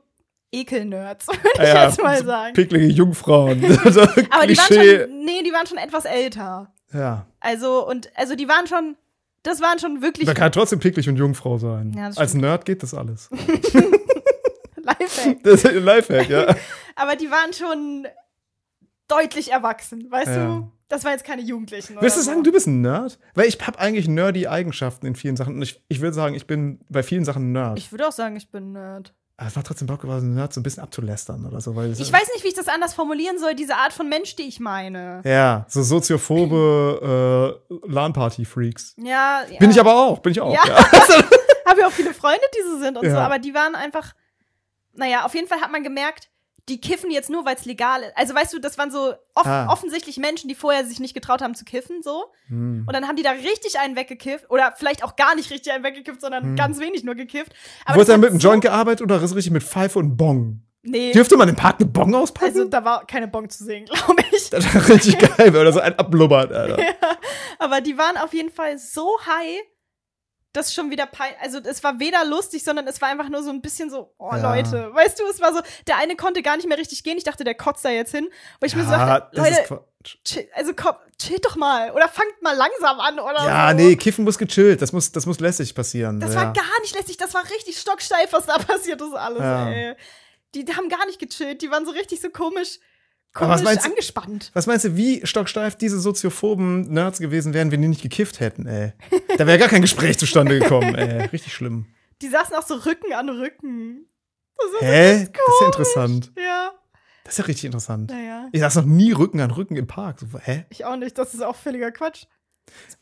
Speaker 2: Ekelnerds, würde ich ah jetzt mal sagen. Picklige
Speaker 1: Jungfrauen. so Aber die waren schon,
Speaker 2: nee, die waren schon etwas älter. Ja. Also, und, also die waren schon, das waren schon wirklich. Man kann
Speaker 1: trotzdem picklig und Jungfrau sein. Ja, Als Nerd geht das alles. Lifehack. Das ist ein Lifehack, ja.
Speaker 2: Aber die waren schon deutlich erwachsen, weißt ja. du? Das waren jetzt keine Jugendlichen. Willst du sagen, so? du
Speaker 1: bist ein Nerd? Weil ich habe eigentlich nerdy Eigenschaften in vielen Sachen. Und ich, ich würde sagen, ich bin bei vielen Sachen Nerd. Ich
Speaker 2: würde auch sagen, ich bin Nerd
Speaker 1: es macht trotzdem Bock, so ein bisschen abzulästern oder so. Weil ich weiß
Speaker 2: nicht, wie ich das anders formulieren soll, diese Art von Mensch, die ich meine.
Speaker 1: Ja, so soziophobe äh, LAN-Party-Freaks.
Speaker 2: Ja, ja, Bin ich aber auch, bin ich auch. Ja. ja. Habe ja auch viele Freunde, die so sind und ja. so, aber die waren einfach, naja, auf jeden Fall hat man gemerkt, die kiffen jetzt nur, weil es legal ist. Also weißt du, das waren so off ah. offensichtlich Menschen, die vorher sich nicht getraut haben zu kiffen, so. Hm. Und dann haben die da richtig einen weggekifft oder vielleicht auch gar nicht richtig einen weggekifft, sondern hm. ganz wenig nur gekifft. Aber Wurde dann mit einem so Joint
Speaker 1: gearbeitet oder ist richtig mit Pfeife und Bong? Nee. Dürfte man im Park eine Bong auspacken?
Speaker 2: Also, da war keine Bong zu sehen, glaube ich. Das
Speaker 1: war richtig geil, wenn man so ein abblubbert, Alter.
Speaker 2: Ja, aber die waren auf jeden Fall so high, das schon wieder pein also es war weder lustig, sondern es war einfach nur so ein bisschen so, oh ja. Leute, weißt du, es war so, der eine konnte gar nicht mehr richtig gehen, ich dachte, der kotzt da jetzt hin, weil ich ja, mir so dachte, Leute, chill, also komm, chill doch mal oder fangt mal langsam an oder Ja, so. nee,
Speaker 1: kiffen muss gechillt, das muss das muss lässig passieren. Das ja. war
Speaker 2: gar nicht lässig, das war richtig stocksteif, was da passiert ist alles, ey. die haben gar nicht gechillt, die waren so richtig so komisch komisch was meinst, angespannt.
Speaker 1: Was meinst du, wie stocksteif diese soziophoben Nerds gewesen wären, wenn die nicht gekifft hätten, ey?
Speaker 2: Da wäre gar kein Gespräch zustande gekommen,
Speaker 1: ey. Richtig schlimm.
Speaker 2: Die saßen auch so Rücken an Rücken.
Speaker 1: Das Hä? Das ist ja interessant. Ja. Das ist ja richtig interessant.
Speaker 2: Naja. Ich saß
Speaker 1: noch nie Rücken an Rücken im Park. So, hä?
Speaker 2: Ich auch nicht. Das ist auch völliger Quatsch.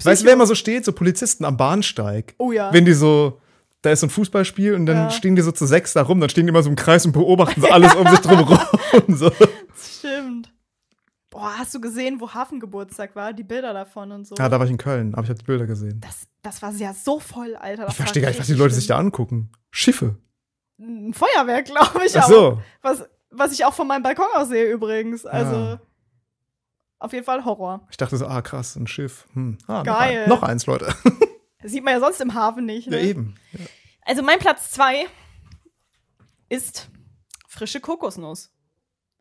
Speaker 2: Weißt du, wer immer so
Speaker 1: steht? So Polizisten am Bahnsteig. Oh ja. Wenn die so, da ist so ein Fußballspiel und dann ja. stehen die so zu sechs da rum, dann stehen die immer so im Kreis und beobachten so alles um sich drum rum. und so.
Speaker 2: Das stimmt. Boah, hast du gesehen, wo Hafengeburtstag war? Die Bilder davon und so. Ja, ah, da war ich
Speaker 1: in Köln, aber ich habe die Bilder gesehen. Das,
Speaker 2: das war ja so voll, Alter. Das ich verstehe gar nicht, was die Leute schlimm. sich
Speaker 1: da angucken. Schiffe.
Speaker 2: Ein Feuerwerk, glaube ich Ach so. auch. Was, was ich auch von meinem Balkon aus sehe übrigens. Ah. Also. Ja. Auf jeden Fall Horror.
Speaker 1: Ich dachte so, ah krass, ein Schiff. Hm. Ah, Geil. Noch, ein, noch eins, Leute.
Speaker 2: Das sieht man ja sonst im Hafen nicht. Ne? Ja, eben. Ja. Also mein Platz zwei ist frische Kokosnuss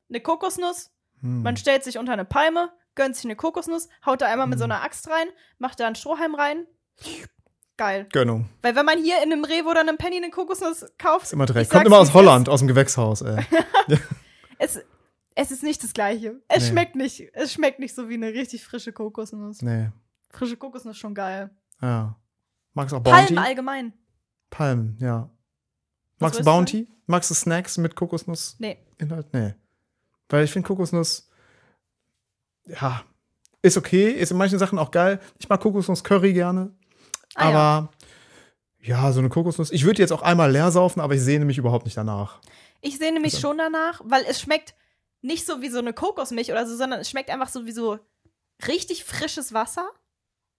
Speaker 2: eine Kokosnuss. Hm. Man stellt sich unter eine Palme, gönnt sich eine Kokosnuss, haut da einmal mit so hm. einer Axt rein, macht da einen Strohhalm rein. Geil. Gönnung. Weil wenn man hier in einem Rewe oder einem Penny eine Kokosnuss kauft. Ist immer direkt. Kommt immer aus Holland,
Speaker 1: aus dem Gewächshaus, ey.
Speaker 2: es, es ist nicht das Gleiche. Es nee. schmeckt nicht. Es schmeckt nicht so wie eine richtig frische Kokosnuss. Nee. Frische Kokosnuss ist schon geil.
Speaker 1: Ja. Magst du auch Bounty? Palmen allgemein. Palmen, ja. Magst du Bounty? Magst du Snacks mit Kokosnuss? Nee. Inhalt? Nee. Weil ich finde Kokosnuss, ja, ist okay, ist in manchen Sachen auch geil. Ich mag Kokosnuss-Curry gerne. Ah, aber ja. ja. so eine Kokosnuss. Ich würde jetzt auch einmal leer saufen, aber ich sehne mich überhaupt nicht danach.
Speaker 2: Ich sehne mich also. schon danach, weil es schmeckt nicht so wie so eine Kokosmilch oder so, sondern es schmeckt einfach so wie so richtig frisches Wasser.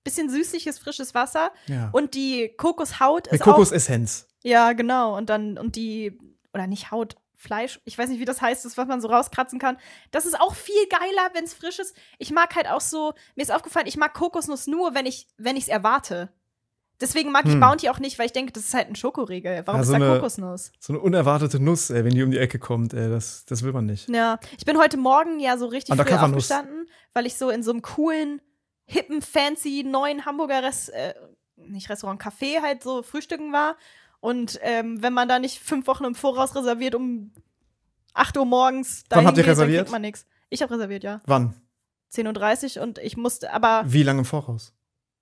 Speaker 2: Bisschen süßliches, frisches Wasser. Ja. Und die Kokoshaut ist. Mit Kokosessenz. Auch, ja, genau. Und dann, und die, oder nicht Haut, Fleisch, ich weiß nicht, wie das heißt, das, was man so rauskratzen kann. Das ist auch viel geiler, wenn es frisch ist. Ich mag halt auch so, mir ist aufgefallen, ich mag Kokosnuss nur, wenn ich es erwarte. Deswegen mag ich hm. Bounty auch nicht, weil ich denke, das ist halt ein Schokoriegel. Warum ja, so ist da eine, Kokosnuss?
Speaker 1: So eine unerwartete Nuss, ey, wenn die um die Ecke kommt, ey, das, das will man nicht.
Speaker 2: Ja, ich bin heute Morgen ja so richtig früh aufgestanden, weil ich so in so einem coolen, hippen, fancy, neuen Hamburger Rest, äh, nicht Restaurant, Café halt so frühstücken war. Und ähm, wenn man da nicht fünf Wochen im Voraus reserviert, um 8 Uhr morgens, da habt ihr geht, reserviert? kriegt man nichts. Ich habe reserviert, ja. Wann? 10.30 Uhr und ich musste aber. Wie lange im Voraus?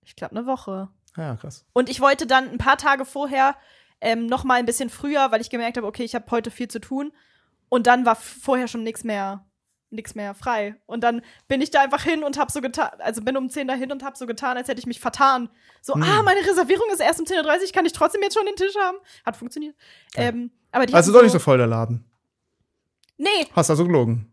Speaker 2: Ich glaube, eine Woche. Ah, ja, krass. Und ich wollte dann ein paar Tage vorher ähm, noch mal ein bisschen früher, weil ich gemerkt habe, okay, ich habe heute viel zu tun. Und dann war vorher schon nichts mehr nichts mehr frei. Und dann bin ich da einfach hin und hab so getan, also bin um 10 da hin und hab so getan, als hätte ich mich vertan. So, hm. ah, meine Reservierung ist erst um 10.30 Uhr, kann ich trotzdem jetzt schon den Tisch haben? Hat funktioniert. Ja. Ähm, aber die also doch so nicht so
Speaker 1: voll der Laden. Nee. Hast du also gelogen.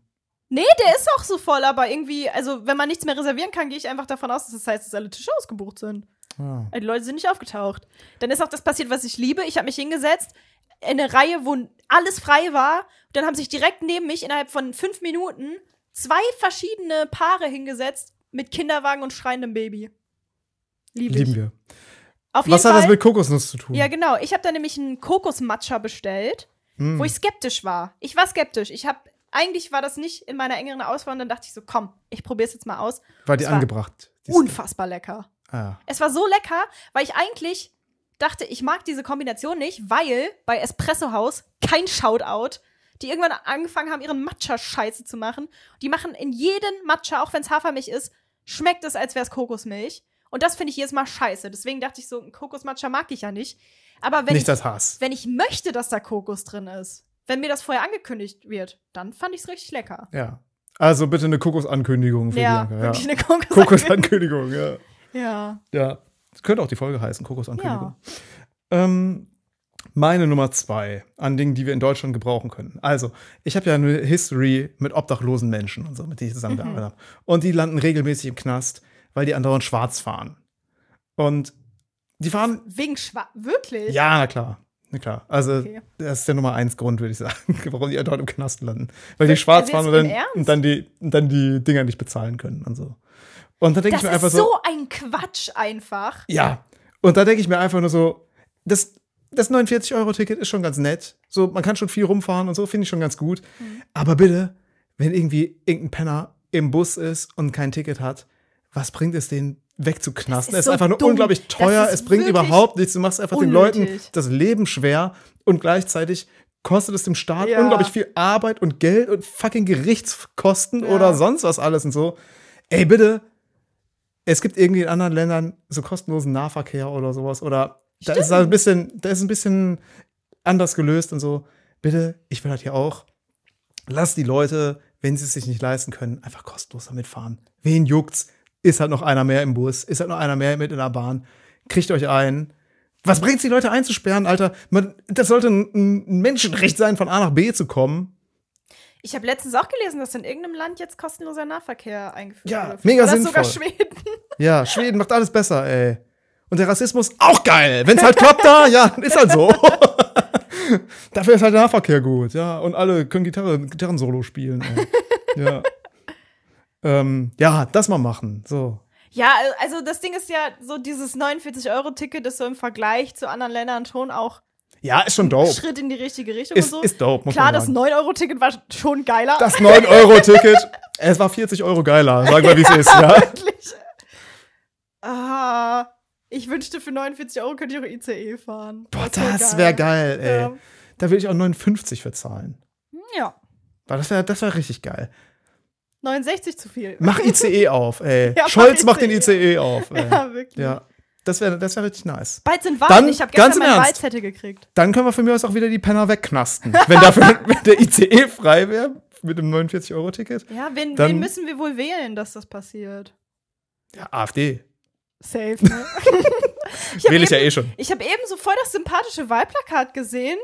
Speaker 2: Nee, der ist auch so voll, aber irgendwie, also wenn man nichts mehr reservieren kann, gehe ich einfach davon aus, dass das heißt, dass alle Tische ausgebucht sind. Ja. Ah. Äh, die Leute sind nicht aufgetaucht. Dann ist auch das passiert, was ich liebe. Ich habe mich hingesetzt, eine Reihe, wo alles frei war. Dann haben sich direkt neben mich innerhalb von fünf Minuten zwei verschiedene Paare hingesetzt mit Kinderwagen und schreiendem Baby. Lieb Lieben wir. Auf Was hat Fall, das mit Kokosnuss zu tun? Ja, genau. Ich habe da nämlich einen Kokosmatcha bestellt, mm. wo ich skeptisch war. Ich war skeptisch. Ich habe eigentlich war das nicht in meiner engeren Auswahl und dann dachte ich so, komm, ich probiere es jetzt mal aus. War die angebracht? Die unfassbar lecker. Ah. Es war so lecker, weil ich eigentlich dachte, ich mag diese Kombination nicht, weil bei Espresso House kein Shoutout die irgendwann angefangen haben, ihren Matcha-Scheiße zu machen. Die machen in jedem Matcha, auch wenn es Hafermilch ist, schmeckt es, als wäre es Kokosmilch. Und das finde ich jedes Mal scheiße. Deswegen dachte ich so, ein Kokosmatcha mag ich ja nicht. Aber wenn, nicht ich, wenn ich möchte, dass da Kokos drin ist, wenn mir das vorher angekündigt wird, dann fand ich es richtig lecker.
Speaker 1: Ja. Also bitte eine Kokosankündigung für ja, Bianca. Ja, eine Kokosankündigung. Kokosankündigung, ja. Ja. Ja. Das könnte auch die Folge heißen, Kokosankündigung. Ja. Ähm, meine Nummer zwei an Dingen, die wir in Deutschland gebrauchen können. Also, ich habe ja eine History mit obdachlosen Menschen und so, mit denen ich zusammengearbeitet mhm. habe. Und die landen regelmäßig im Knast, weil die anderen schwarz fahren. Und
Speaker 2: die fahren. Wegen Schwarz. Wirklich? Ja, na
Speaker 1: klar. Na klar. Also, okay. das ist der Nummer eins Grund, würde ich sagen, warum die dort im Knast landen. Weil die schwarz also fahren und dann, und dann, die, und dann die Dinger nicht bezahlen können und so. Und da denke ich mir einfach so. Das ist so
Speaker 2: ein Quatsch einfach.
Speaker 1: Ja. Und da denke ich mir einfach nur so, das, das 49-Euro-Ticket ist schon ganz nett. So, man kann schon viel rumfahren und so, finde ich schon ganz gut. Mhm. Aber bitte, wenn irgendwie irgendein Penner im Bus ist und kein Ticket hat, was bringt es den wegzuknasten? Es ist, so einfach nur dumm. unglaublich teuer, es bringt überhaupt nichts. Du machst einfach unnötig. den Leuten das Leben schwer und gleichzeitig kostet es dem Staat ja. unglaublich viel Arbeit und Geld und fucking Gerichtskosten ja. oder sonst was alles und so. Ey, bitte, es gibt irgendwie in anderen Ländern so kostenlosen Nahverkehr oder sowas. Oder Stimmt. da ist halt ein bisschen, da ist ein bisschen anders gelöst und so. Bitte, ich will halt hier auch. Lass die Leute, wenn sie es sich nicht leisten können, einfach kostenlos damit fahren. Wen juckt's? Ist halt noch einer mehr im Bus, ist halt noch einer mehr mit in der Bahn. Kriegt euch ein. Was bringt's, die Leute einzusperren, Alter? Man, das sollte ein, ein Menschenrecht sein, von A nach B zu kommen.
Speaker 2: Ich habe letztens auch gelesen, dass in irgendeinem Land jetzt kostenloser Nahverkehr eingeführt ja, wird. Ja, mega das sinnvoll. sogar Schweden.
Speaker 1: Ja, Schweden macht alles besser, ey. Und der Rassismus auch geil. Wenn's halt klappt da, ja, ist halt so. Dafür ist halt der Nahverkehr gut, ja. Und alle können Gitarre, Gitarren-Solo spielen. Ey. Ja. ähm, ja, das mal machen. So.
Speaker 2: Ja, also das Ding ist ja, so dieses 49-Euro-Ticket ist so im Vergleich zu anderen Ländern schon auch
Speaker 1: ja, ist schon dope. Schritt
Speaker 2: in die richtige Richtung ist, und so. Ist dope, muss Klar, das 9-Euro-Ticket war schon geiler. Das 9-Euro-Ticket,
Speaker 1: es war 40 Euro geiler, sagen wir, wie es ist. Ja,
Speaker 2: wirklich. Ah, ich wünschte, für 49 Euro könnte ich auch ICE fahren. Boah, das wäre geil. Wär geil,
Speaker 1: ey. Ja. Da würde ich auch 59 für zahlen. Ja. Boah, das wäre das wär richtig geil.
Speaker 2: 69 zu viel. Mach ICE
Speaker 1: auf, ey. Ja, Scholz mach macht den ICE e auf. Ey. Ja, wirklich. Ja. Das wäre das wär richtig nice. Bald sind Wahlen. Dann, ich habe gestern meine Ernst, Wahlzettel gekriegt. Dann können wir von mir aus auch wieder die Penner wegknasten. wenn, dafür, wenn der ICE frei wäre mit dem 49-Euro-Ticket. Ja, wen, dann, wen müssen
Speaker 2: wir wohl wählen, dass das passiert? Ja, AfD. Safe, ne? ich Will ich eben, ja eh schon. Ich habe eben so voll das sympathische Wahlplakat gesehen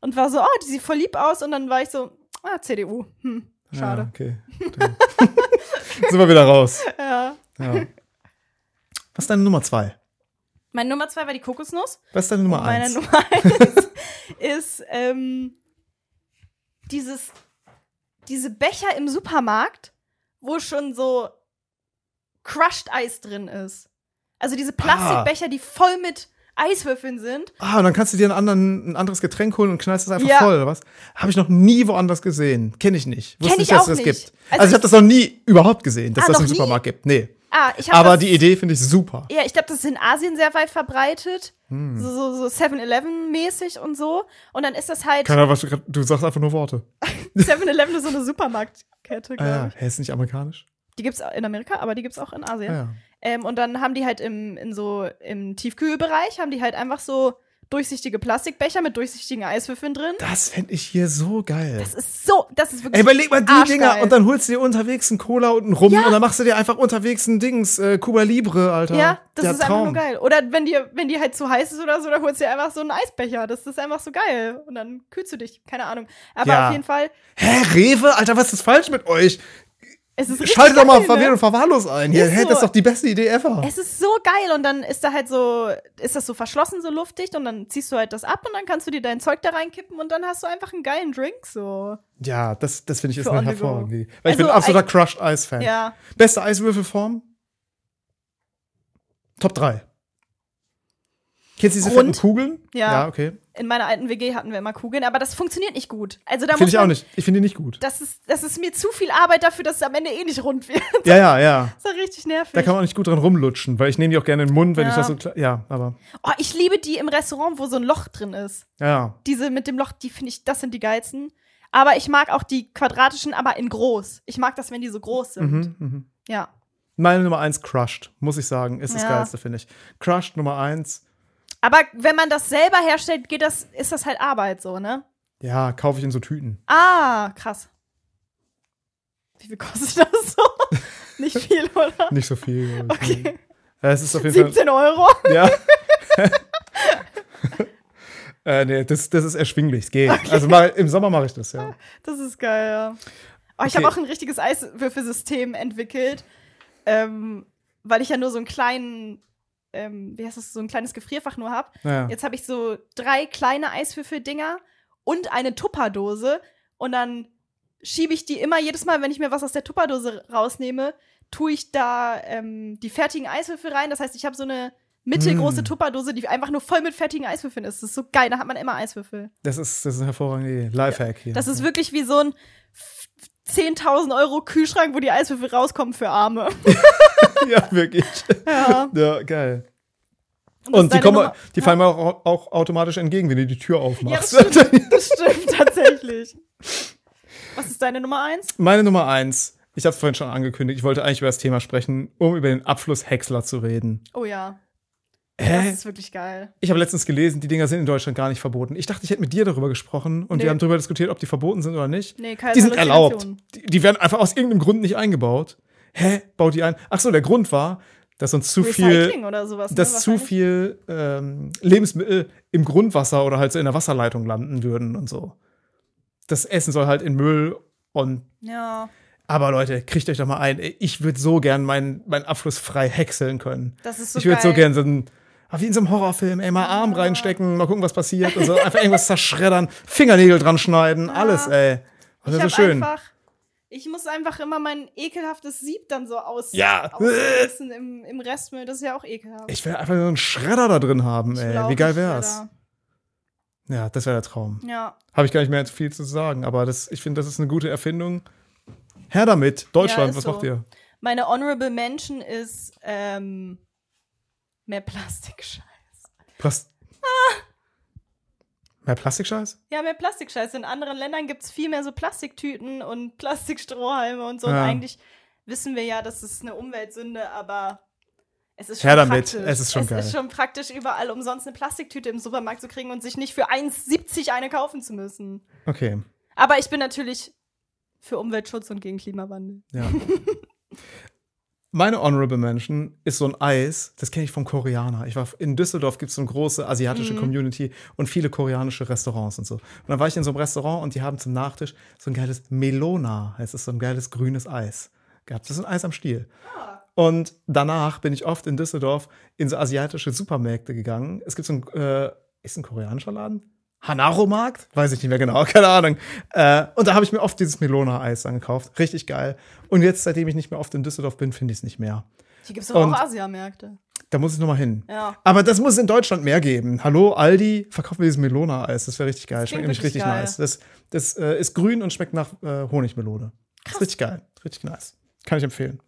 Speaker 2: und war so, oh, die sieht voll lieb aus. Und dann war ich so, ah, CDU. Hm,
Speaker 1: ah, schade. Ja, okay.
Speaker 2: Sind wir wieder raus. Ja. ja.
Speaker 1: Was ist deine Nummer zwei?
Speaker 2: Meine Nummer zwei war die Kokosnuss. Was ist deine Nummer und meine eins? Meine Nummer eins ist ähm, dieses, diese Becher im Supermarkt, wo schon so Crushed Eis drin ist. Also diese ah. Plastikbecher, ah. die voll mit Eiswürfeln sind.
Speaker 1: Ah, und dann kannst du dir einen anderen, ein anderes Getränk holen und knallst es einfach ja. voll, oder was? Habe ich noch nie woanders gesehen. Kenne ich nicht. Wusste ich nicht, dass es das gibt. Also, also ich habe das noch nie überhaupt gesehen, dass ah, das im nie? Supermarkt gibt. Nee. Ah, ich Aber das, die Idee finde ich super.
Speaker 2: Ja, ich glaube, das ist in Asien sehr weit verbreitet. Hm. So, so, so 7-Eleven-mäßig und so. Und dann ist das halt. Keiner, was du,
Speaker 1: du sagst einfach nur Worte.
Speaker 2: 7-Eleven ist so eine Supermarktkette, glaube ah, ja. ich.
Speaker 1: Hä, ist nicht amerikanisch?
Speaker 2: Die gibt es in Amerika, aber die gibt es auch in Asien. Ah, ja. Ähm, und dann haben die halt im, in so, im Tiefkühlbereich, haben die halt einfach so durchsichtige Plastikbecher mit durchsichtigen Eiswürfeln drin. Das
Speaker 1: fände ich hier so geil. Das ist
Speaker 2: so, das ist wirklich. Ey, überleg mal die arschgeil. Dinger und
Speaker 1: dann holst du dir unterwegs einen Cola und einen Rum ja. und dann machst du dir einfach unterwegs einen Dings, äh, Cuba Libre, Alter. Ja, das Der ist Traum. einfach nur
Speaker 2: geil. Oder wenn dir, wenn dir halt zu heiß ist oder so, dann holst du dir einfach so einen Eisbecher. Das ist einfach so geil. Und dann kühlst du dich. Keine Ahnung. Aber ja. auf jeden Fall.
Speaker 1: Hä, Rewe? Alter, was ist falsch mit euch?
Speaker 2: Es ist Schalte doch mal ne? verwirrt und
Speaker 1: verwahrlos ein. Hier, hey, so. das ist doch die beste Idee ever. Es
Speaker 2: ist so geil und dann ist da halt so, ist das so verschlossen, so luftdicht und dann ziehst du halt das ab und dann kannst du dir dein Zeug da reinkippen und dann hast du einfach einen geilen Drink so.
Speaker 1: Ja, das, das finde ich ist eine hervorragende Weil also, ich bin also ein absoluter Crushed Ice Fan. Ja. Beste Eiswürfelform? Top 3. Kennst du diese Rund? fetten Kugeln? Ja. Ja, okay
Speaker 2: in meiner alten WG hatten wir immer Kugeln, aber das funktioniert nicht gut. Also finde ich auch nicht.
Speaker 1: Ich finde die nicht gut.
Speaker 2: Das ist, das ist mir zu viel Arbeit dafür, dass es am Ende eh nicht rund wird. Ja, ja, ja. Das ist richtig nervig. Da kann man auch
Speaker 1: nicht gut dran rumlutschen, weil ich nehme die auch gerne in den Mund, wenn ja. ich das so ja, aber.
Speaker 2: Oh, ich liebe die im Restaurant, wo so ein Loch drin ist. Ja. Diese mit dem Loch, die finde ich, das sind die geilsten. Aber ich mag auch die quadratischen, aber in groß. Ich mag das, wenn die so groß sind. Mhm, mhm. Ja.
Speaker 1: Meine Nummer eins Crushed, muss ich sagen, ist das geilste, finde ich. Crushed Nummer eins
Speaker 2: aber wenn man das selber herstellt, geht das, ist das halt Arbeit so, ne?
Speaker 1: Ja, kaufe ich in so Tüten.
Speaker 2: Ah, krass. Wie viel kostet das so? Nicht viel, oder? Nicht
Speaker 1: so viel. Okay. Ja, es ist auf jeden 17 Fall, Euro? Ja. äh, nee, das, das ist erschwinglich, es geht. Okay. Also mal, im Sommer mache ich das, ja.
Speaker 2: Das ist geil, ja. Oh, ich okay. habe auch ein richtiges Eiswürfelsystem entwickelt, ähm, weil ich ja nur so einen kleinen ähm, wie heißt das, so ein kleines Gefrierfach nur habe. Ja. Jetzt habe ich so drei kleine Eiswürfeldinger und eine Tupperdose und dann schiebe ich die immer jedes Mal, wenn ich mir was aus der Tupperdose rausnehme, tue ich da ähm, die fertigen Eiswürfel rein. Das heißt, ich habe so eine mittelgroße mm. Tupperdose, die einfach nur voll mit fertigen Eiswürfeln ist. Das ist so geil, da hat man immer Eiswürfel.
Speaker 1: Das ist, das ist eine hervorragende Idee. Lifehack hier. Das ist
Speaker 2: wirklich wie so ein 10.000 Euro Kühlschrank, wo die Eiswürfel rauskommen für Arme.
Speaker 1: ja, wirklich. Ja, ja geil.
Speaker 2: Und, und die, kommen,
Speaker 1: die fallen ja. auch, auch automatisch entgegen, wenn du die Tür aufmachst. Ja, das
Speaker 2: stimmt, das stimmt tatsächlich. Was ist deine Nummer eins?
Speaker 1: Meine Nummer eins. Ich habe es vorhin schon angekündigt. Ich wollte eigentlich über das Thema sprechen, um über den Abschluss Häcksler zu reden.
Speaker 2: Oh ja. Hä? Das ist wirklich geil. Ich habe
Speaker 1: letztens gelesen, die Dinger sind in Deutschland gar nicht verboten. Ich dachte, ich hätte mit dir darüber gesprochen und nee. wir haben darüber diskutiert, ob die verboten sind oder nicht. Nee, keine Die sind erlaubt. Die, die, werden einfach aus irgendeinem Grund nicht eingebaut. Hä? Baut die ein? Ach so, der Grund war, dass uns zu Recycling viel, oder sowas, ne? dass zu viel ähm, Lebensmittel im Grundwasser oder halt so in der Wasserleitung landen würden und so. Das Essen soll halt in Müll und. Ja. Aber Leute, kriegt euch doch mal ein. Ich würde so gern meinen, meinen Abfluss frei häckseln können. Das ist so Ich würde so gern so ein aber ah, wie in so einem Horrorfilm, ey, mal Arm reinstecken, mal gucken, was passiert und Einfach irgendwas zerschreddern, Fingernägel dran schneiden, alles, ey. Das ist so schön. Einfach,
Speaker 2: ich muss einfach immer mein ekelhaftes Sieb dann so aus ja. ausreißen im, im Restmüll. Das ist ja auch ekelhaft. Ich will
Speaker 1: einfach so einen Schredder da drin haben, ich ey. Wie geil wär's? Ja, das wäre der Traum. Ja. Habe ich gar nicht mehr viel zu sagen, aber das, ich finde, das ist eine gute Erfindung. Her damit, Deutschland, ja, was so. macht ihr?
Speaker 2: Meine Honorable Mention ist ähm, Mehr Plastikscheiß.
Speaker 1: Plast ah. Mehr Plastikscheiß?
Speaker 2: Ja, mehr Plastikscheiß. In anderen Ländern gibt es viel mehr so Plastiktüten und Plastikstrohhalme und so. Ja. Und eigentlich wissen wir ja, das ist eine Umweltsünde, aber es ist schon Her damit. praktisch. Es ist schon es geil. ist schon praktisch, überall umsonst eine Plastiktüte im Supermarkt zu kriegen und sich nicht für 1,70 eine kaufen zu müssen. Okay. Aber ich bin natürlich für Umweltschutz und gegen Klimawandel. Ja.
Speaker 1: Meine Honorable Mention ist so ein Eis, das kenne ich vom Koreaner. Ich war in Düsseldorf gibt es so eine große asiatische mhm. Community und viele koreanische Restaurants und so. Und dann war ich in so einem Restaurant und die haben zum Nachtisch so ein geiles Melona, heißt es, so ein geiles grünes Eis gehabt. Das ist ein Eis am Stiel. Ah. Und danach bin ich oft in Düsseldorf in so asiatische Supermärkte gegangen. Es gibt so ein, äh, ist ein koreanischer Laden? Hanaro-Markt, weiß ich nicht mehr genau, keine Ahnung. Äh, und da habe ich mir oft dieses Melona-Eis angekauft. Richtig geil. Und jetzt, seitdem ich nicht mehr oft in Düsseldorf bin, finde ich es nicht mehr. Hier gibt es auch Asiamärkte. Da muss ich nochmal hin. Ja. Aber das muss es in Deutschland mehr geben. Hallo, Aldi, verkauf mir dieses Melona-Eis. Das wäre richtig geil. Das schmeckt nämlich richtig geil. nice. Das, das äh, ist grün und schmeckt nach äh, Honigmelone. Krass. Ist richtig geil. Richtig nice. Kann ich empfehlen.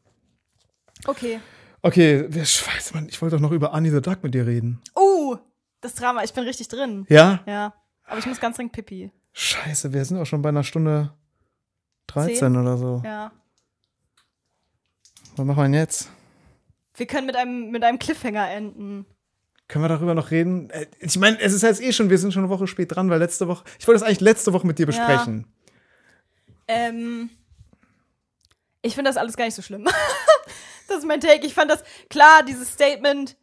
Speaker 1: Okay. Okay, wer schweißt, Mann, ich wollte doch noch über Annie the Duck mit dir reden.
Speaker 2: Oh, das Drama, ich bin richtig drin. Ja? Ja. Aber ich muss ganz dringend pipi.
Speaker 1: Scheiße, wir sind auch schon bei einer Stunde 13 10? oder so. Ja. Was machen wir denn jetzt?
Speaker 2: Wir können mit einem, mit einem Cliffhanger enden.
Speaker 1: Können wir darüber noch reden? Äh, ich meine, es ist jetzt eh schon, wir sind schon eine Woche spät dran, weil letzte Woche, ich wollte das eigentlich letzte Woche mit dir besprechen. Ja.
Speaker 2: Ähm, ich finde das alles gar nicht so schlimm. das ist mein Take. Ich fand das, klar, dieses Statement.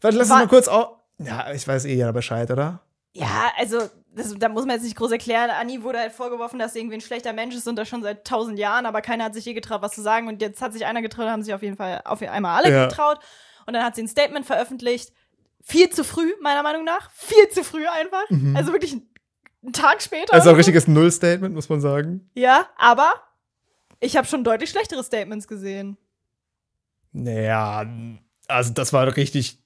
Speaker 2: Warte, lass uns mal kurz auch.
Speaker 1: Ja, ich weiß eh ja Bescheid, oder?
Speaker 2: Ja, also das, da muss man jetzt nicht groß erklären. Anni wurde halt vorgeworfen, dass sie irgendwie ein schlechter Mensch ist und das schon seit tausend Jahren, aber keiner hat sich je getraut, was zu sagen. Und jetzt hat sich einer getraut, haben sich auf jeden Fall auf einmal alle ja. getraut. Und dann hat sie ein Statement veröffentlicht. Viel zu früh, meiner Meinung nach. Viel zu früh einfach. Mhm. Also wirklich einen Tag später. Also ein richtiges
Speaker 1: Null-Statement, muss man sagen.
Speaker 2: Ja, aber ich habe schon deutlich schlechtere Statements gesehen.
Speaker 1: Naja, also das war ein richtig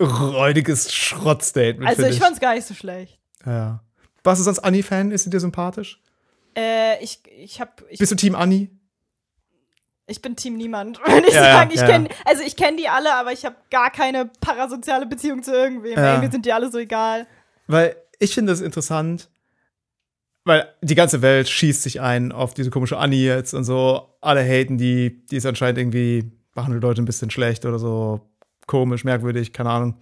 Speaker 1: räudiges Schrottstatement. Also ich, ich es gar nicht so schlecht. Ja. Warst du sonst Anni-Fan? Ist sie dir sympathisch?
Speaker 2: Äh, ich, ich hab. Ich Bist du Team Anni? Ich bin Team Niemand, würde ich ja, sagen. Ich ja. kenn, also ich kenne die alle, aber ich habe gar keine parasoziale Beziehung zu irgendwem. Ja. Ey, sind die alle so egal.
Speaker 1: Weil ich finde das interessant, weil die ganze Welt schießt sich ein auf diese komische Annie jetzt und so. Alle haten die, die ist anscheinend irgendwie, machen die Leute ein bisschen schlecht oder so, komisch, merkwürdig, keine Ahnung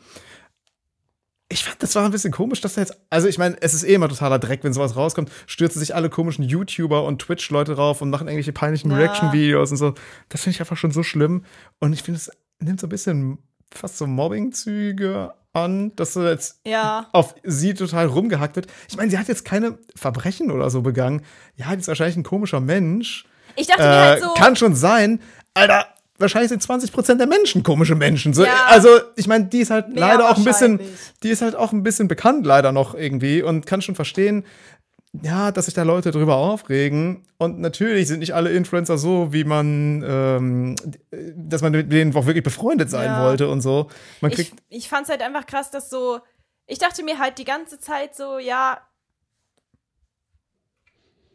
Speaker 1: ich fand, das war ein bisschen komisch, dass er jetzt. Also, ich meine, es ist eh immer totaler Dreck, wenn sowas rauskommt. Stürzen sich alle komischen YouTuber und Twitch-Leute rauf und machen irgendwelche peinlichen ja. Reaction-Videos und so. Das finde ich einfach schon so schlimm. Und ich finde, es nimmt so ein bisschen fast so Mobbing-Züge an, dass so jetzt ja. auf sie total rumgehackt wird. Ich meine, sie hat jetzt keine Verbrechen oder so begangen. Ja, die ist wahrscheinlich ein komischer Mensch.
Speaker 2: Ich dachte äh, mir halt äh, so. Kann
Speaker 1: schon sein. Alter, wahrscheinlich sind 20 Prozent der Menschen komische Menschen. So, ja. Also ich meine, die ist halt Mehr leider auch ein bisschen, die ist halt auch ein bisschen bekannt leider noch irgendwie und kann schon verstehen, ja, dass sich da Leute drüber aufregen. Und natürlich sind nicht alle Influencer so, wie man, ähm, dass man mit denen auch wirklich befreundet sein ja. wollte und so. Man kriegt
Speaker 2: ich ich fand es halt einfach krass, dass so, ich dachte mir halt die ganze Zeit so, ja,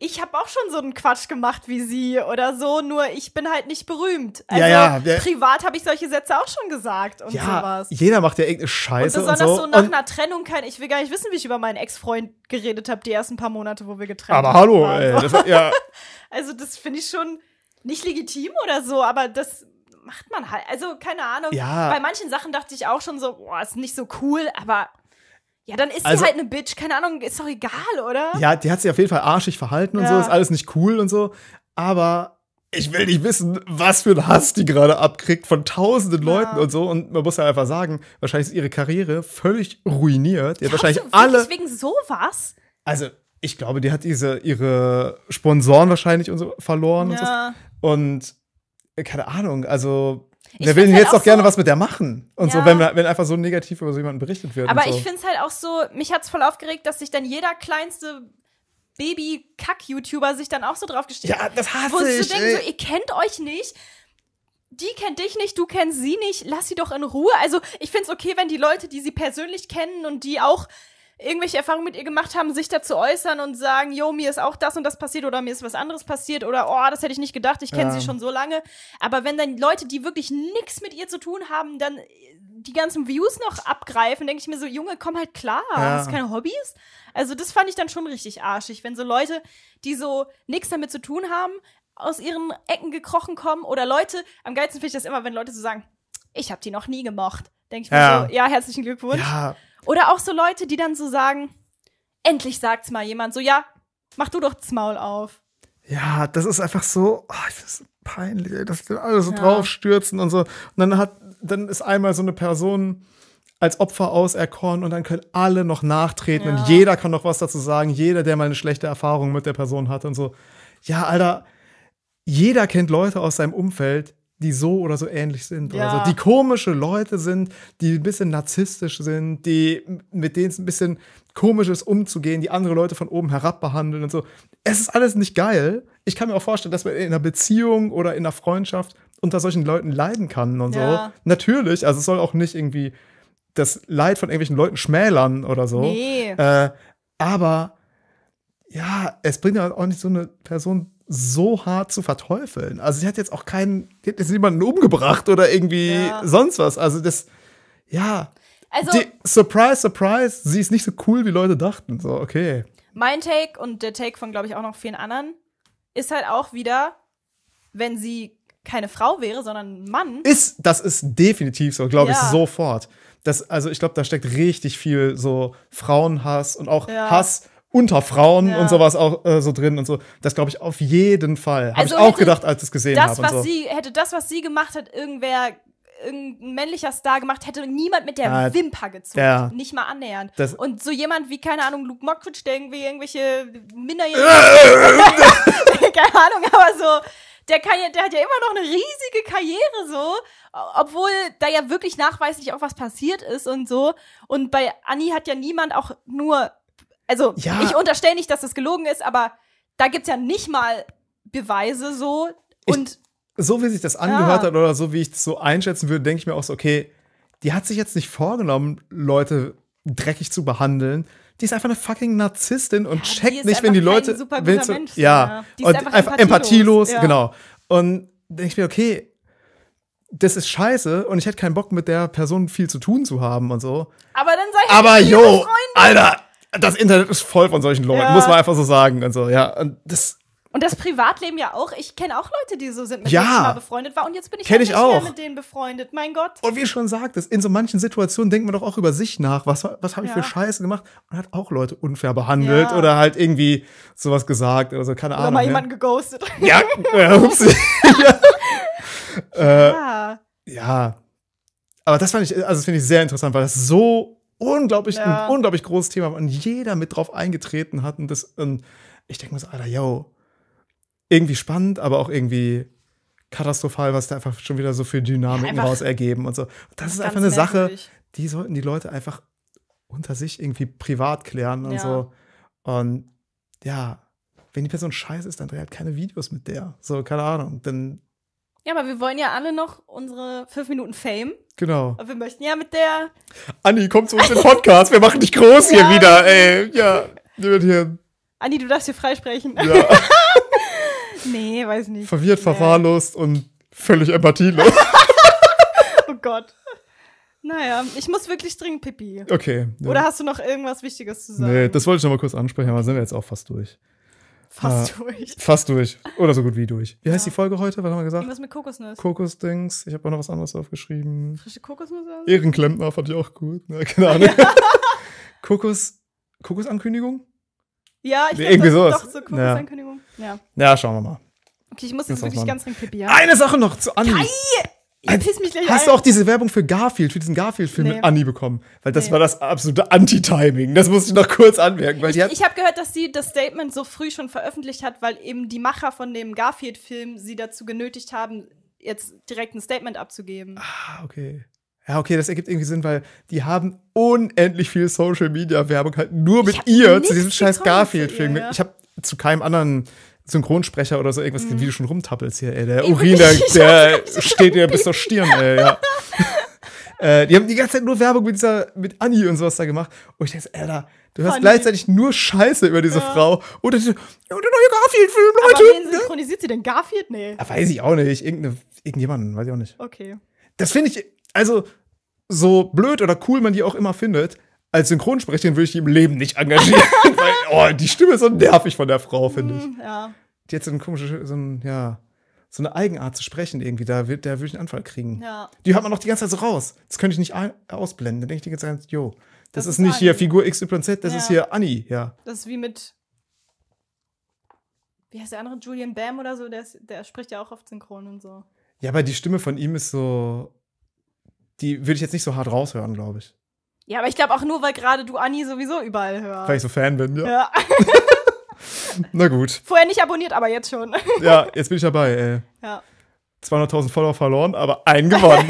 Speaker 2: ich habe auch schon so einen Quatsch gemacht wie sie oder so, nur ich bin halt nicht berühmt. Also ja, ja, privat habe ich solche Sätze auch schon gesagt und ja, sowas.
Speaker 1: Jeder macht ja irgendeine Scheiße. Und besonders und so. so, nach und
Speaker 2: einer Trennung kann ich will gar nicht wissen, wie ich über meinen Ex-Freund geredet habe, die ersten paar Monate, wo wir getrennt aber hallo, waren. Aber hallo, ey, das, ja. Also, das finde ich schon nicht legitim oder so, aber das macht man halt. Also, keine Ahnung. Ja. Bei manchen Sachen dachte ich auch schon so, boah, ist nicht so cool, aber ja, dann ist also, die halt eine Bitch, keine Ahnung, ist doch egal, oder?
Speaker 1: Ja, die hat sich auf jeden Fall arschig verhalten und so, ist alles nicht cool und so. Aber ich will nicht wissen, was für ein Hass die gerade abkriegt von tausenden ja. Leuten und so. Und man muss ja einfach sagen, wahrscheinlich ist ihre Karriere völlig ruiniert. Die hat wahrscheinlich also alle.
Speaker 2: Wegen sowas?
Speaker 1: Also, ich glaube, die hat diese, ihre Sponsoren wahrscheinlich und so verloren ja. und so. Und äh, keine Ahnung, also ich wir will halt jetzt auch, auch gerne was mit der machen. Und ja. so, wenn, wenn einfach so negativ über so jemanden berichtet wird. Aber so. ich finde
Speaker 2: es halt auch so, mich hat es voll aufgeregt, dass sich dann jeder kleinste Baby-Kack-YouTuber sich dann auch so drauf gestellt hat. Ja, das hasse wo ich. Wo so denken, ihr kennt euch nicht. Die kennt dich nicht, du kennst sie nicht, lass sie doch in Ruhe. Also, ich finde es okay, wenn die Leute, die sie persönlich kennen und die auch irgendwelche Erfahrungen mit ihr gemacht haben, sich dazu äußern und sagen, jo, mir ist auch das und das passiert oder mir ist was anderes passiert oder oh, das hätte ich nicht gedacht, ich kenne ja. sie schon so lange. Aber wenn dann Leute, die wirklich nichts mit ihr zu tun haben, dann äh, die ganzen Views noch abgreifen, denke ich mir so, Junge, komm halt klar, ja. hast keine Hobbys? Also das fand ich dann schon richtig arschig, wenn so Leute, die so nichts damit zu tun haben, aus ihren Ecken gekrochen kommen oder Leute, am geilsten finde ich das immer, wenn Leute so sagen, ich habe die noch nie gemocht. Denke ich mir so, ja, herzlichen Glückwunsch. Ja. Oder auch so Leute, die dann so sagen, endlich sagt's mal jemand, so ja, mach du doch das Maul auf.
Speaker 1: Ja, das ist einfach so, oh, das ist peinlich, dass die alle so ja. draufstürzen und so. Und dann hat, dann ist einmal so eine Person als Opfer auserkoren und dann können alle noch nachtreten ja. und jeder kann noch was dazu sagen, jeder, der mal eine schlechte Erfahrung mit der Person hat und so. Ja, Alter, jeder kennt Leute aus seinem Umfeld, die so oder so ähnlich sind. Ja. Also die komische Leute sind, die ein bisschen narzisstisch sind, die mit denen es ein bisschen komisch ist, umzugehen, die andere Leute von oben herab behandeln und so. Es ist alles nicht geil. Ich kann mir auch vorstellen, dass man in einer Beziehung oder in einer Freundschaft unter solchen Leuten leiden kann und ja. so. Natürlich, also es soll auch nicht irgendwie das Leid von irgendwelchen Leuten schmälern oder so. Nee. Äh, aber ja, es bringt ja auch nicht so eine Person so hart zu verteufeln. Also sie hat jetzt auch keinen, die hat jetzt niemanden umgebracht oder irgendwie ja. sonst was. Also das, ja. Also die, surprise, surprise, sie ist nicht so cool, wie Leute dachten. So, okay.
Speaker 2: Mein Take und der Take von, glaube ich, auch noch vielen anderen ist halt auch wieder, wenn sie keine Frau wäre, sondern ein Mann. Ist,
Speaker 1: das ist definitiv so, glaube ja. ich, sofort. Das, also ich glaube, da steckt richtig viel so Frauenhass und auch ja. Hass unter Frauen ja. und sowas auch äh, so drin und so. Das glaube ich auf jeden Fall. Habe also ich auch gedacht, als ich es gesehen habe. So. Sie,
Speaker 2: hätte das, was sie gemacht hat, irgendwer irgendein männlicher Star gemacht, hätte niemand mit der ja, Wimper gezogen. Ja. Nicht mal annähernd. Das und so jemand wie, keine Ahnung, Luke Mockridge, der irgendwie irgendwelche Minderjährigen. keine Ahnung, aber so. Der, kann ja, der hat ja immer noch eine riesige Karriere so, obwohl da ja wirklich nachweislich auch was passiert ist und so. Und bei Annie hat ja niemand auch nur also ja. ich unterstelle nicht, dass das gelogen ist, aber da gibt es ja nicht mal Beweise so. Und
Speaker 1: ich, so wie sich das angehört ja. hat oder so wie ich das so einschätzen würde, denke ich mir auch so, okay, die hat sich jetzt nicht vorgenommen, Leute dreckig zu behandeln. Die ist einfach eine fucking Narzisstin und ja, checkt nicht, wenn die Leute. Super guter zu, Mensch, ja, ja. und einfach, einfach empathielos, empathielos genau. Und denke ich mir, okay, das ist scheiße und ich hätte keinen Bock mit der Person viel zu tun zu haben und so.
Speaker 2: Aber dann sag halt ich Aber yo, Alter,
Speaker 1: das Internet ist voll von solchen Leuten, ja. muss man einfach so sagen. Und so, ja. Und das,
Speaker 2: und das Privatleben ja auch. Ich kenne auch Leute, die so sind, mit ja, denen ich mal befreundet war. Und jetzt bin ich, halt ich nicht auch. mehr mit denen befreundet. Mein Gott.
Speaker 1: Und wie schon sagt, in so manchen Situationen denkt man doch auch über sich nach. Was, was habe ich ja. für Scheiße gemacht? Und hat auch Leute unfair behandelt ja. oder halt irgendwie sowas gesagt oder so. Keine oder Ahnung. mal ne? jemanden geghostet. Ja, ja. ups. Äh, ja. Äh, ja. Aber das fand ich, also das finde ich sehr interessant, weil das so unglaublich, ja. ein unglaublich großes Thema und jeder mit drauf eingetreten hat. Und, das, und ich denke mir so, Alter, yo, irgendwie spannend, aber auch irgendwie katastrophal, was da einfach schon wieder so für Dynamiken ja, raus ergeben und so. Und das ist einfach eine merkwürdig. Sache, die sollten die Leute einfach unter sich irgendwie privat klären und ja. so. Und ja, wenn die Person scheiße ist, dann dreht halt keine Videos mit der. So, keine Ahnung. Dann
Speaker 2: ja, aber wir wollen ja alle noch unsere fünf Minuten Fame. Genau. Aber wir möchten ja mit der.
Speaker 1: Anni, komm zu uns in den Podcast. Wir machen dich groß ja. hier wieder, ey. Ja, hier.
Speaker 2: Anni, du darfst hier freisprechen. Ja. nee, weiß nicht. Verwirrt,
Speaker 1: nee. verwahrlost und völlig empathielos.
Speaker 2: oh Gott. Naja, ich muss wirklich dringend Pipi. Okay. Ja. Oder hast du noch irgendwas Wichtiges zu sagen? Nee,
Speaker 1: das wollte ich noch mal kurz ansprechen, aber sind wir jetzt auch fast durch. Fast ah, durch. Fast durch. Oder so gut wie durch. Wie ja. heißt die Folge heute? Was haben wir gesagt?
Speaker 2: Irgendwas mit Kokosnuss.
Speaker 1: Kokosdings. Ich habe auch noch was anderes aufgeschrieben. Frische Kokosnuss? Ehrenklempner fand ich auch gut. Ne, keine Ahnung. Ja. Kokos. Kokosankündigung?
Speaker 2: Ja, ich nee, irgendwie sowas. doch so Kokosankündigung. Ja. ja.
Speaker 1: ja. schauen wir mal. Okay, ich muss jetzt das wirklich ganz
Speaker 2: dringend Eine Sache noch zu Anni. Kai! piss äh, mich gleich Hast ein. du auch diese
Speaker 1: Werbung für Garfield, für diesen Garfield-Film nee. mit Annie bekommen? Weil das nee. war das absolute Anti-Timing. Das muss ich noch kurz anmerken. Weil ich ich
Speaker 2: habe gehört, dass sie das Statement so früh schon veröffentlicht hat, weil eben die Macher von dem Garfield-Film sie dazu genötigt haben, jetzt direkt ein Statement abzugeben. Ah,
Speaker 1: okay. Ja, okay, das ergibt irgendwie Sinn, weil die haben unendlich viel Social Media Werbung halt nur mit ihr zu diesem scheiß Garfield-Film. Ja. Ich habe zu keinem anderen Synchronsprecher oder so irgendwas, mhm. wie du schon rumtappelst hier, ey. Der Urin, der, der steht dir bis zur Stirn, ey, ja. äh, die haben die ganze Zeit nur Werbung mit dieser, mit Annie und sowas da gemacht. Und ich dachte, so, Alter, du hörst Funny. gleichzeitig nur Scheiße über diese ja. Frau. Oder diese, oh, der
Speaker 2: neue Garfield-Film, Leute. Aber wen synchronisiert sie denn? Garfield? Nee. Ja, weiß ich
Speaker 1: auch nicht. Irgende, irgendjemanden, weiß ich auch nicht. Okay. Das finde ich, also, so blöd oder cool man die auch immer findet, als Synchronsprecherin würde ich die im Leben nicht engagieren. weil, oh, die Stimme ist so nervig von der Frau, finde ich. Mhm, ja. Die hat so eine komische, so ein, ja, so eine Eigenart zu sprechen irgendwie. Da, da würde ich einen Anfall kriegen. Ja. Die hört man auch die ganze Zeit so raus. Das könnte ich nicht ausblenden. Da denke ich die ganze Zeit, jo, das, das ist, ist nicht hier Figur XYZ, das ja. ist hier Annie, ja.
Speaker 2: Das ist wie mit, wie heißt der andere, Julian Bam oder so, der, ist, der spricht ja auch oft synchron und so.
Speaker 1: Ja, aber die Stimme von ihm ist so, die würde ich jetzt nicht so hart raushören, glaube ich.
Speaker 2: Ja, aber ich glaube auch nur, weil gerade du Annie sowieso überall hörst. Weil ich so
Speaker 1: Fan bin, ja. ja. Na gut.
Speaker 2: Vorher nicht abonniert, aber jetzt schon. Ja,
Speaker 1: jetzt bin ich dabei, ey. Ja. 200.000 Follower verloren, aber einen gewonnen.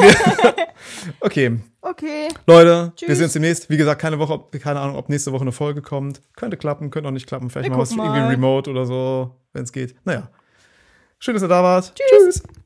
Speaker 1: okay. Okay. Leute, Tschüss. wir sehen uns demnächst. Wie gesagt, keine Woche, keine Ahnung, ob nächste Woche eine Folge kommt. Könnte klappen, könnte auch nicht klappen. Vielleicht wir mal was irgendwie remote oder so, wenn es geht. Naja. Schön, dass ihr da wart. Tschüss. Tschüss.